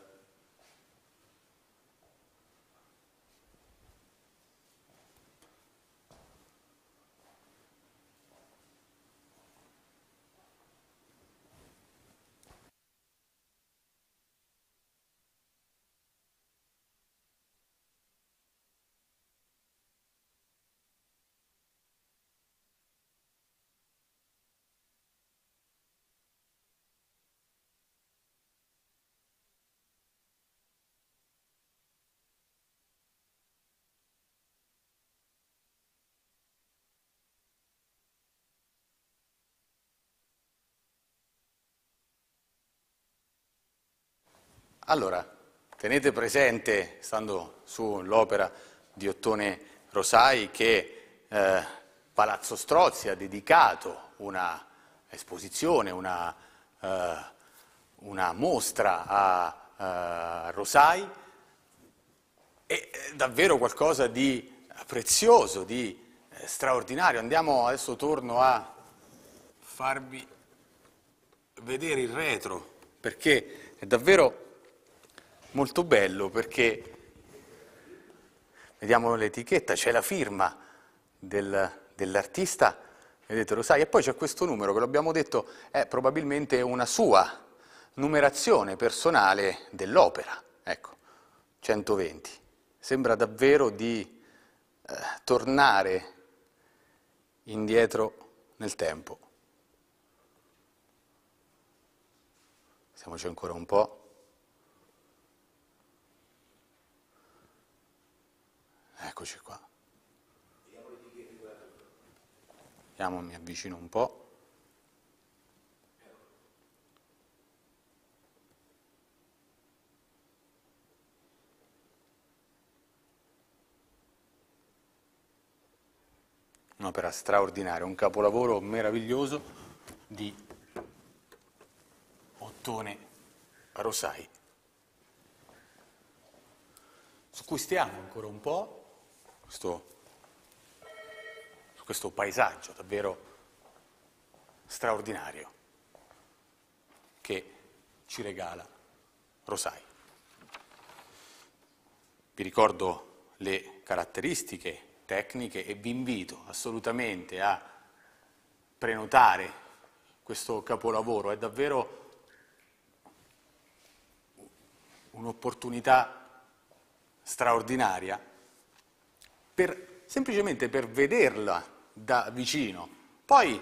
Allora, tenete presente, stando sull'opera di Ottone Rosai, che eh, Palazzo Strozzi ha dedicato una esposizione, una, eh, una mostra a, a eh, Rosai, è eh, davvero qualcosa di prezioso, di eh, straordinario. Andiamo, adesso torno a farvi vedere il retro, perché è davvero molto bello perché, vediamo l'etichetta, c'è la firma del, dell'artista, vedete lo sai, e poi c'è questo numero che l'abbiamo detto è probabilmente una sua numerazione personale dell'opera, ecco, 120. Sembra davvero di eh, tornare indietro nel tempo. Pensiamoci ancora un po'. Eccoci qua. Vediamo, mi avvicino un po'. un'opera straordinaria, un capolavoro meraviglioso di Ottone Rosai, su cui stiamo ancora un po', questo, su questo paesaggio davvero straordinario che ci regala Rosai. Vi ricordo le caratteristiche tecniche e vi invito assolutamente a prenotare questo capolavoro, è davvero un'opportunità straordinaria per, semplicemente per vederla da vicino. Poi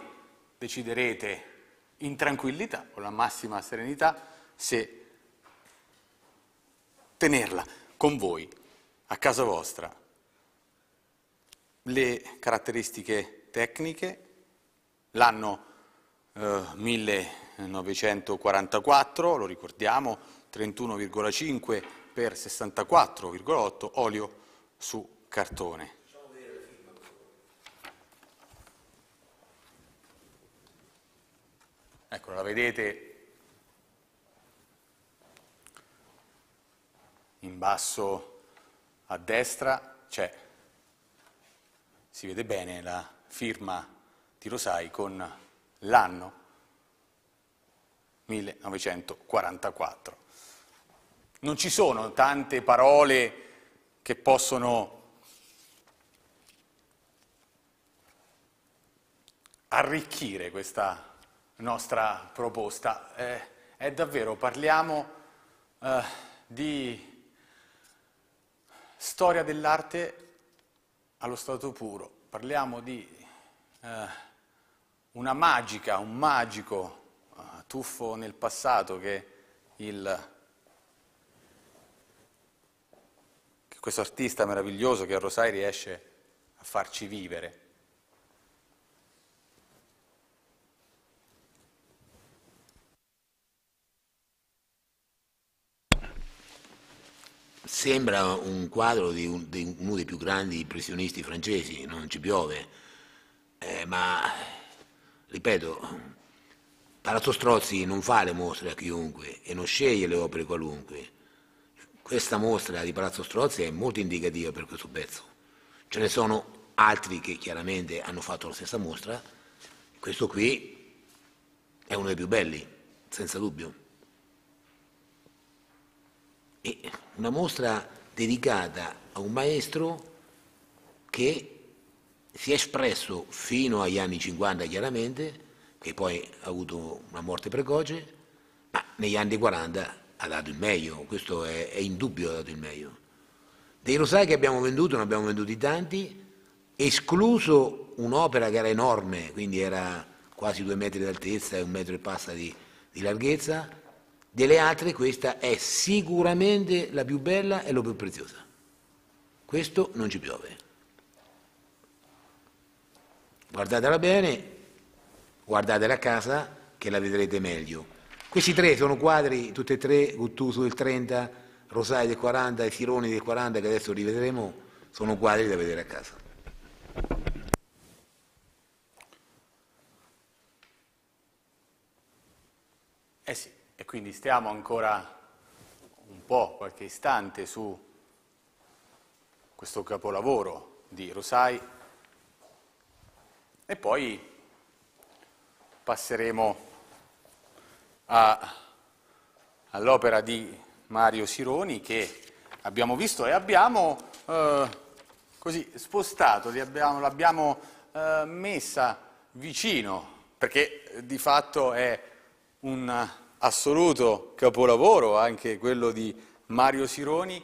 deciderete in tranquillità, con la massima serenità, se tenerla con voi, a casa vostra. Le caratteristiche tecniche, l'anno eh, 1944, lo ricordiamo, 31,5 x 64,8 olio su cartone. Ecco, la vedete in basso a destra c'è, cioè, si vede bene la firma di Rosai con l'anno 1944. Non ci sono tante parole che possono arricchire questa nostra proposta. Eh, è davvero, parliamo eh, di storia dell'arte allo stato puro, parliamo di eh, una magica, un magico eh, tuffo nel passato che, il, questo artista meraviglioso che a Rosai riesce a farci vivere. Sembra un quadro di, un, di, uno dei più grandi impressionisti francesi, non ci piove, eh, ma ripeto, Palazzo Strozzi non fa le mostre a chiunque e non sceglie le opere qualunque. Questa mostra di Palazzo Strozzi è molto indicativa per questo pezzo. Ce ne sono altri che chiaramente hanno fatto la stessa mostra. Questo qui è uno dei più belli, senza dubbio. E una mostra dedicata a un maestro che si è espresso fino agli anni 50 chiaramente, che poi ha avuto una morte precoce, ma negli anni 40 ha dato il meglio, questo è, è indubbio ha dato il meglio. Dei rosai che abbiamo venduto, ne abbiamo venduti tanti, escluso un'opera che era enorme, quindi era quasi due metri d'altezza e un metro e passa di, di larghezza, delle altre questa è sicuramente la più bella e la più preziosa. Questo non ci piove. Guardatela bene, guardatela a casa che la vedrete meglio. Questi tre sono quadri, tutti e tre, Guttuso del 30, Rosai del 40 e Sironi del 40 che adesso rivedremo, sono quadri da vedere a casa. Eh sì. E quindi stiamo ancora un po', qualche istante, su questo capolavoro di Rosai e poi passeremo all'opera di Mario Sironi che abbiamo visto e abbiamo eh, così spostato, l'abbiamo eh, messa vicino, perché di fatto è un assoluto capolavoro, anche quello di Mario Sironi,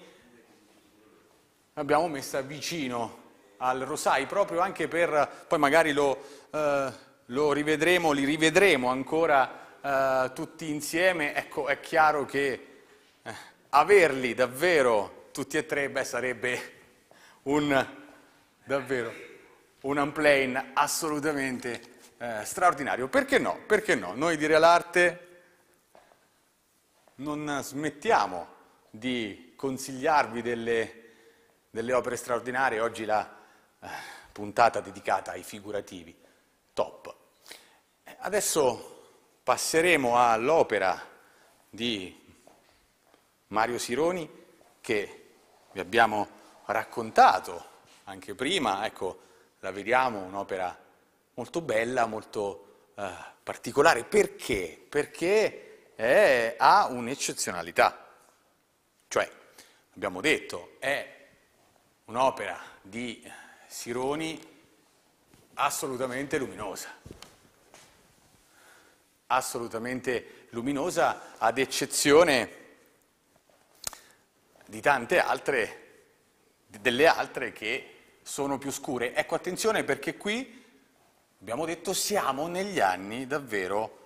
l'abbiamo messa vicino al Rosai, proprio anche per, poi magari lo, eh, lo rivedremo, li rivedremo ancora eh, tutti insieme, ecco è chiaro che eh, averli davvero tutti e tre beh, sarebbe un, davvero, un unplane assolutamente eh, straordinario. Perché no? Perché no? Noi di Realarte non smettiamo di consigliarvi delle, delle opere straordinarie, oggi la eh, puntata dedicata ai figurativi, top. Adesso passeremo all'opera di Mario Sironi che vi abbiamo raccontato anche prima, ecco, la vediamo, un'opera molto bella, molto eh, particolare. Perché? Perché è, ha un'eccezionalità. Cioè, abbiamo detto, è un'opera di Sironi assolutamente luminosa, assolutamente luminosa ad eccezione di tante altre, delle altre che sono più scure. Ecco, attenzione perché qui, abbiamo detto, siamo negli anni davvero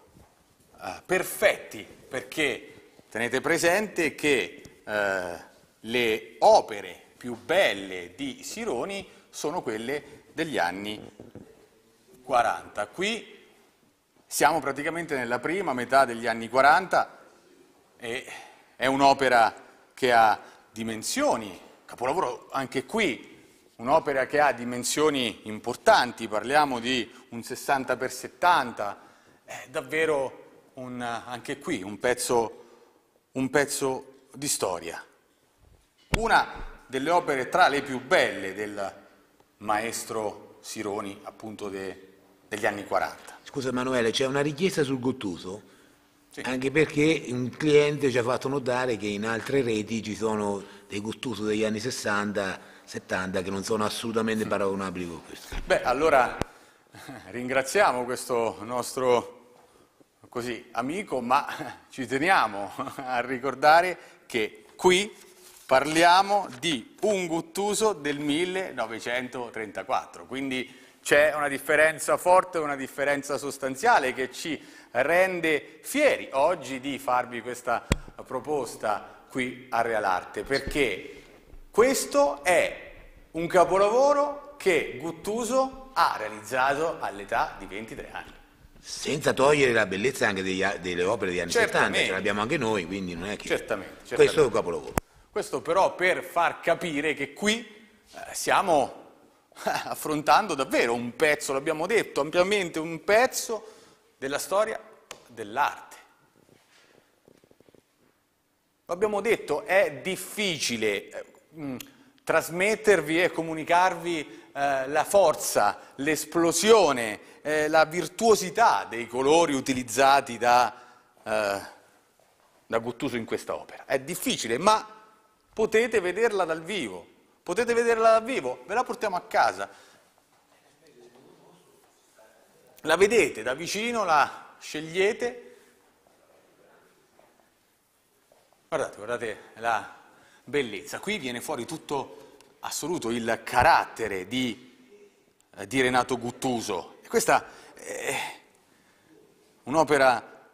eh, perfetti perché tenete presente che eh, le opere più belle di Sironi sono quelle degli anni 40. Qui siamo praticamente nella prima metà degli anni 40 e è un'opera che ha dimensioni, capolavoro anche qui, un'opera che ha dimensioni importanti, parliamo di un 60 x 70, è davvero un, anche qui un pezzo, un pezzo di storia. Una delle opere tra le più belle del maestro Sironi, appunto de, degli anni 40. Scusa Emanuele, c'è una richiesta sul Gottuso? Sì. Anche perché un cliente ci ha fatto notare che in altre reti ci sono dei Gottuso degli anni 60, 70 che non sono assolutamente paragonabili con questo. Beh, allora ringraziamo questo nostro così amico, ma ci teniamo a ricordare che qui parliamo di un guttuso del 1934, quindi c'è una differenza forte, una differenza sostanziale che ci rende fieri oggi di farvi questa proposta qui a Arte, perché questo è un capolavoro che Guttuso ha realizzato all'età di 23 anni. Senza togliere la bellezza anche degli, delle opere degli anni certamente. 70, ce l'abbiamo anche noi, quindi non è che... Certamente, certamente. Questo è un capolavoro. Questo però per far capire che qui eh, stiamo affrontando davvero un pezzo, l'abbiamo detto ampiamente, un pezzo della storia dell'arte. L'abbiamo detto, è difficile mh, eh, mm, trasmettervi e comunicarvi eh, la forza, l'esplosione eh, la virtuosità dei colori utilizzati da, eh, da Guttuso in questa opera. È difficile, ma potete vederla dal vivo, potete vederla dal vivo, ve la portiamo a casa. La vedete da vicino, la scegliete. Guardate, guardate la bellezza. Qui viene fuori tutto assoluto il carattere di, eh, di Renato Guttuso, e questa è un'opera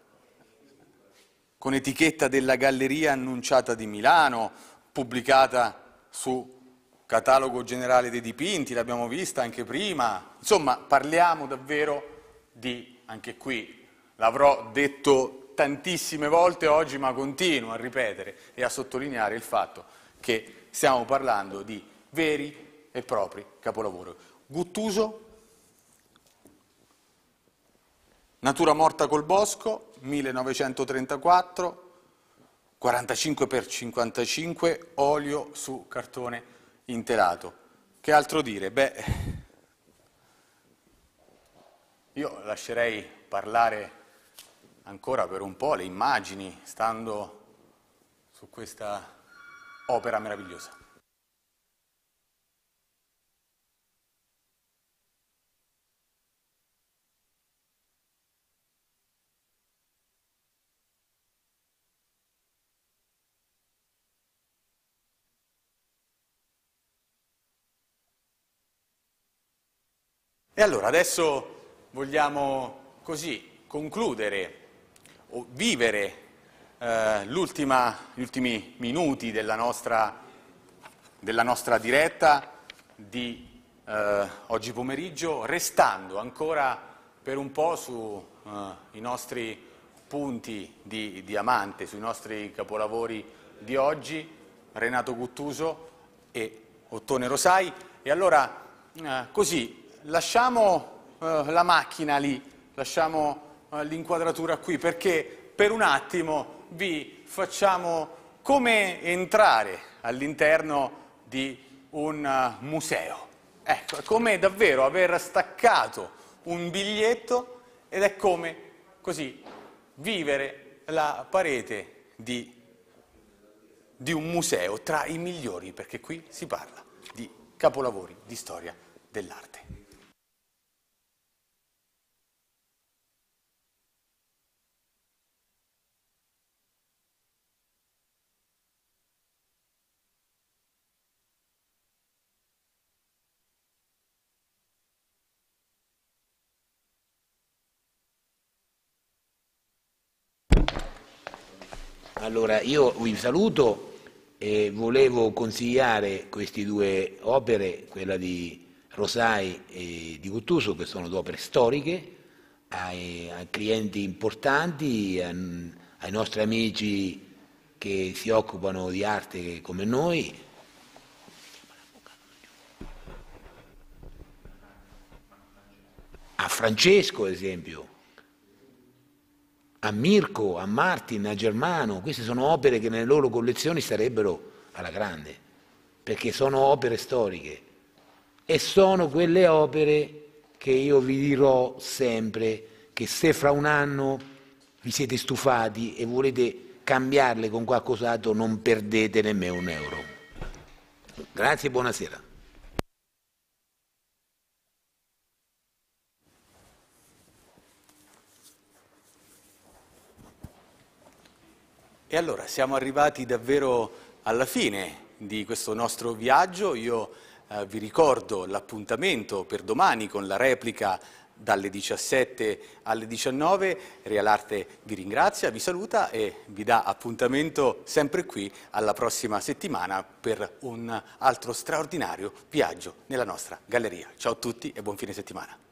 con etichetta della Galleria Annunciata di Milano, pubblicata su Catalogo Generale dei Dipinti, l'abbiamo vista anche prima. Insomma, parliamo davvero di, anche qui, l'avrò detto tantissime volte oggi, ma continuo a ripetere e a sottolineare il fatto che stiamo parlando di veri e propri capolavori. Guttuso Natura morta col bosco, 1934, 45 x 55, olio su cartone interato. Che altro dire? Beh, io lascerei parlare ancora per un po' le immagini, stando su questa opera meravigliosa. E allora adesso vogliamo così concludere o vivere eh, gli ultimi minuti della nostra, della nostra diretta di eh, oggi pomeriggio, restando ancora per un po' sui eh, nostri punti di diamante, sui nostri capolavori di oggi, Renato Guttuso e Ottone Rosai. E allora eh, così lasciamo eh, la macchina lì, lasciamo eh, l'inquadratura qui, perché per un attimo vi facciamo come entrare all'interno di un uh, museo. Ecco, è come davvero aver staccato un biglietto ed è come così vivere la parete di, di un museo tra i migliori, perché qui si parla di capolavori di storia dell'arte. Allora, io vi saluto e volevo consigliare queste due opere, quella di Rosai e di Guttuso, che sono due opere storiche, ai, ai clienti importanti, a, ai nostri amici che si occupano di arte come noi. A Francesco, ad esempio, a Mirko, a Martin, a Germano, queste sono opere che nelle loro collezioni sarebbero alla grande, perché sono opere storiche e sono quelle opere che io vi dirò sempre che se fra un anno vi siete stufati e volete cambiarle con qualcos'altro non perdete nemmeno un euro. Grazie e buonasera. E allora siamo arrivati davvero alla fine di questo nostro viaggio. Io eh, vi ricordo l'appuntamento per domani con la replica dalle 17 alle 19. Real Arte vi ringrazia, vi saluta e vi dà appuntamento sempre qui alla prossima settimana per un altro straordinario viaggio nella nostra galleria. Ciao a tutti e buon fine settimana.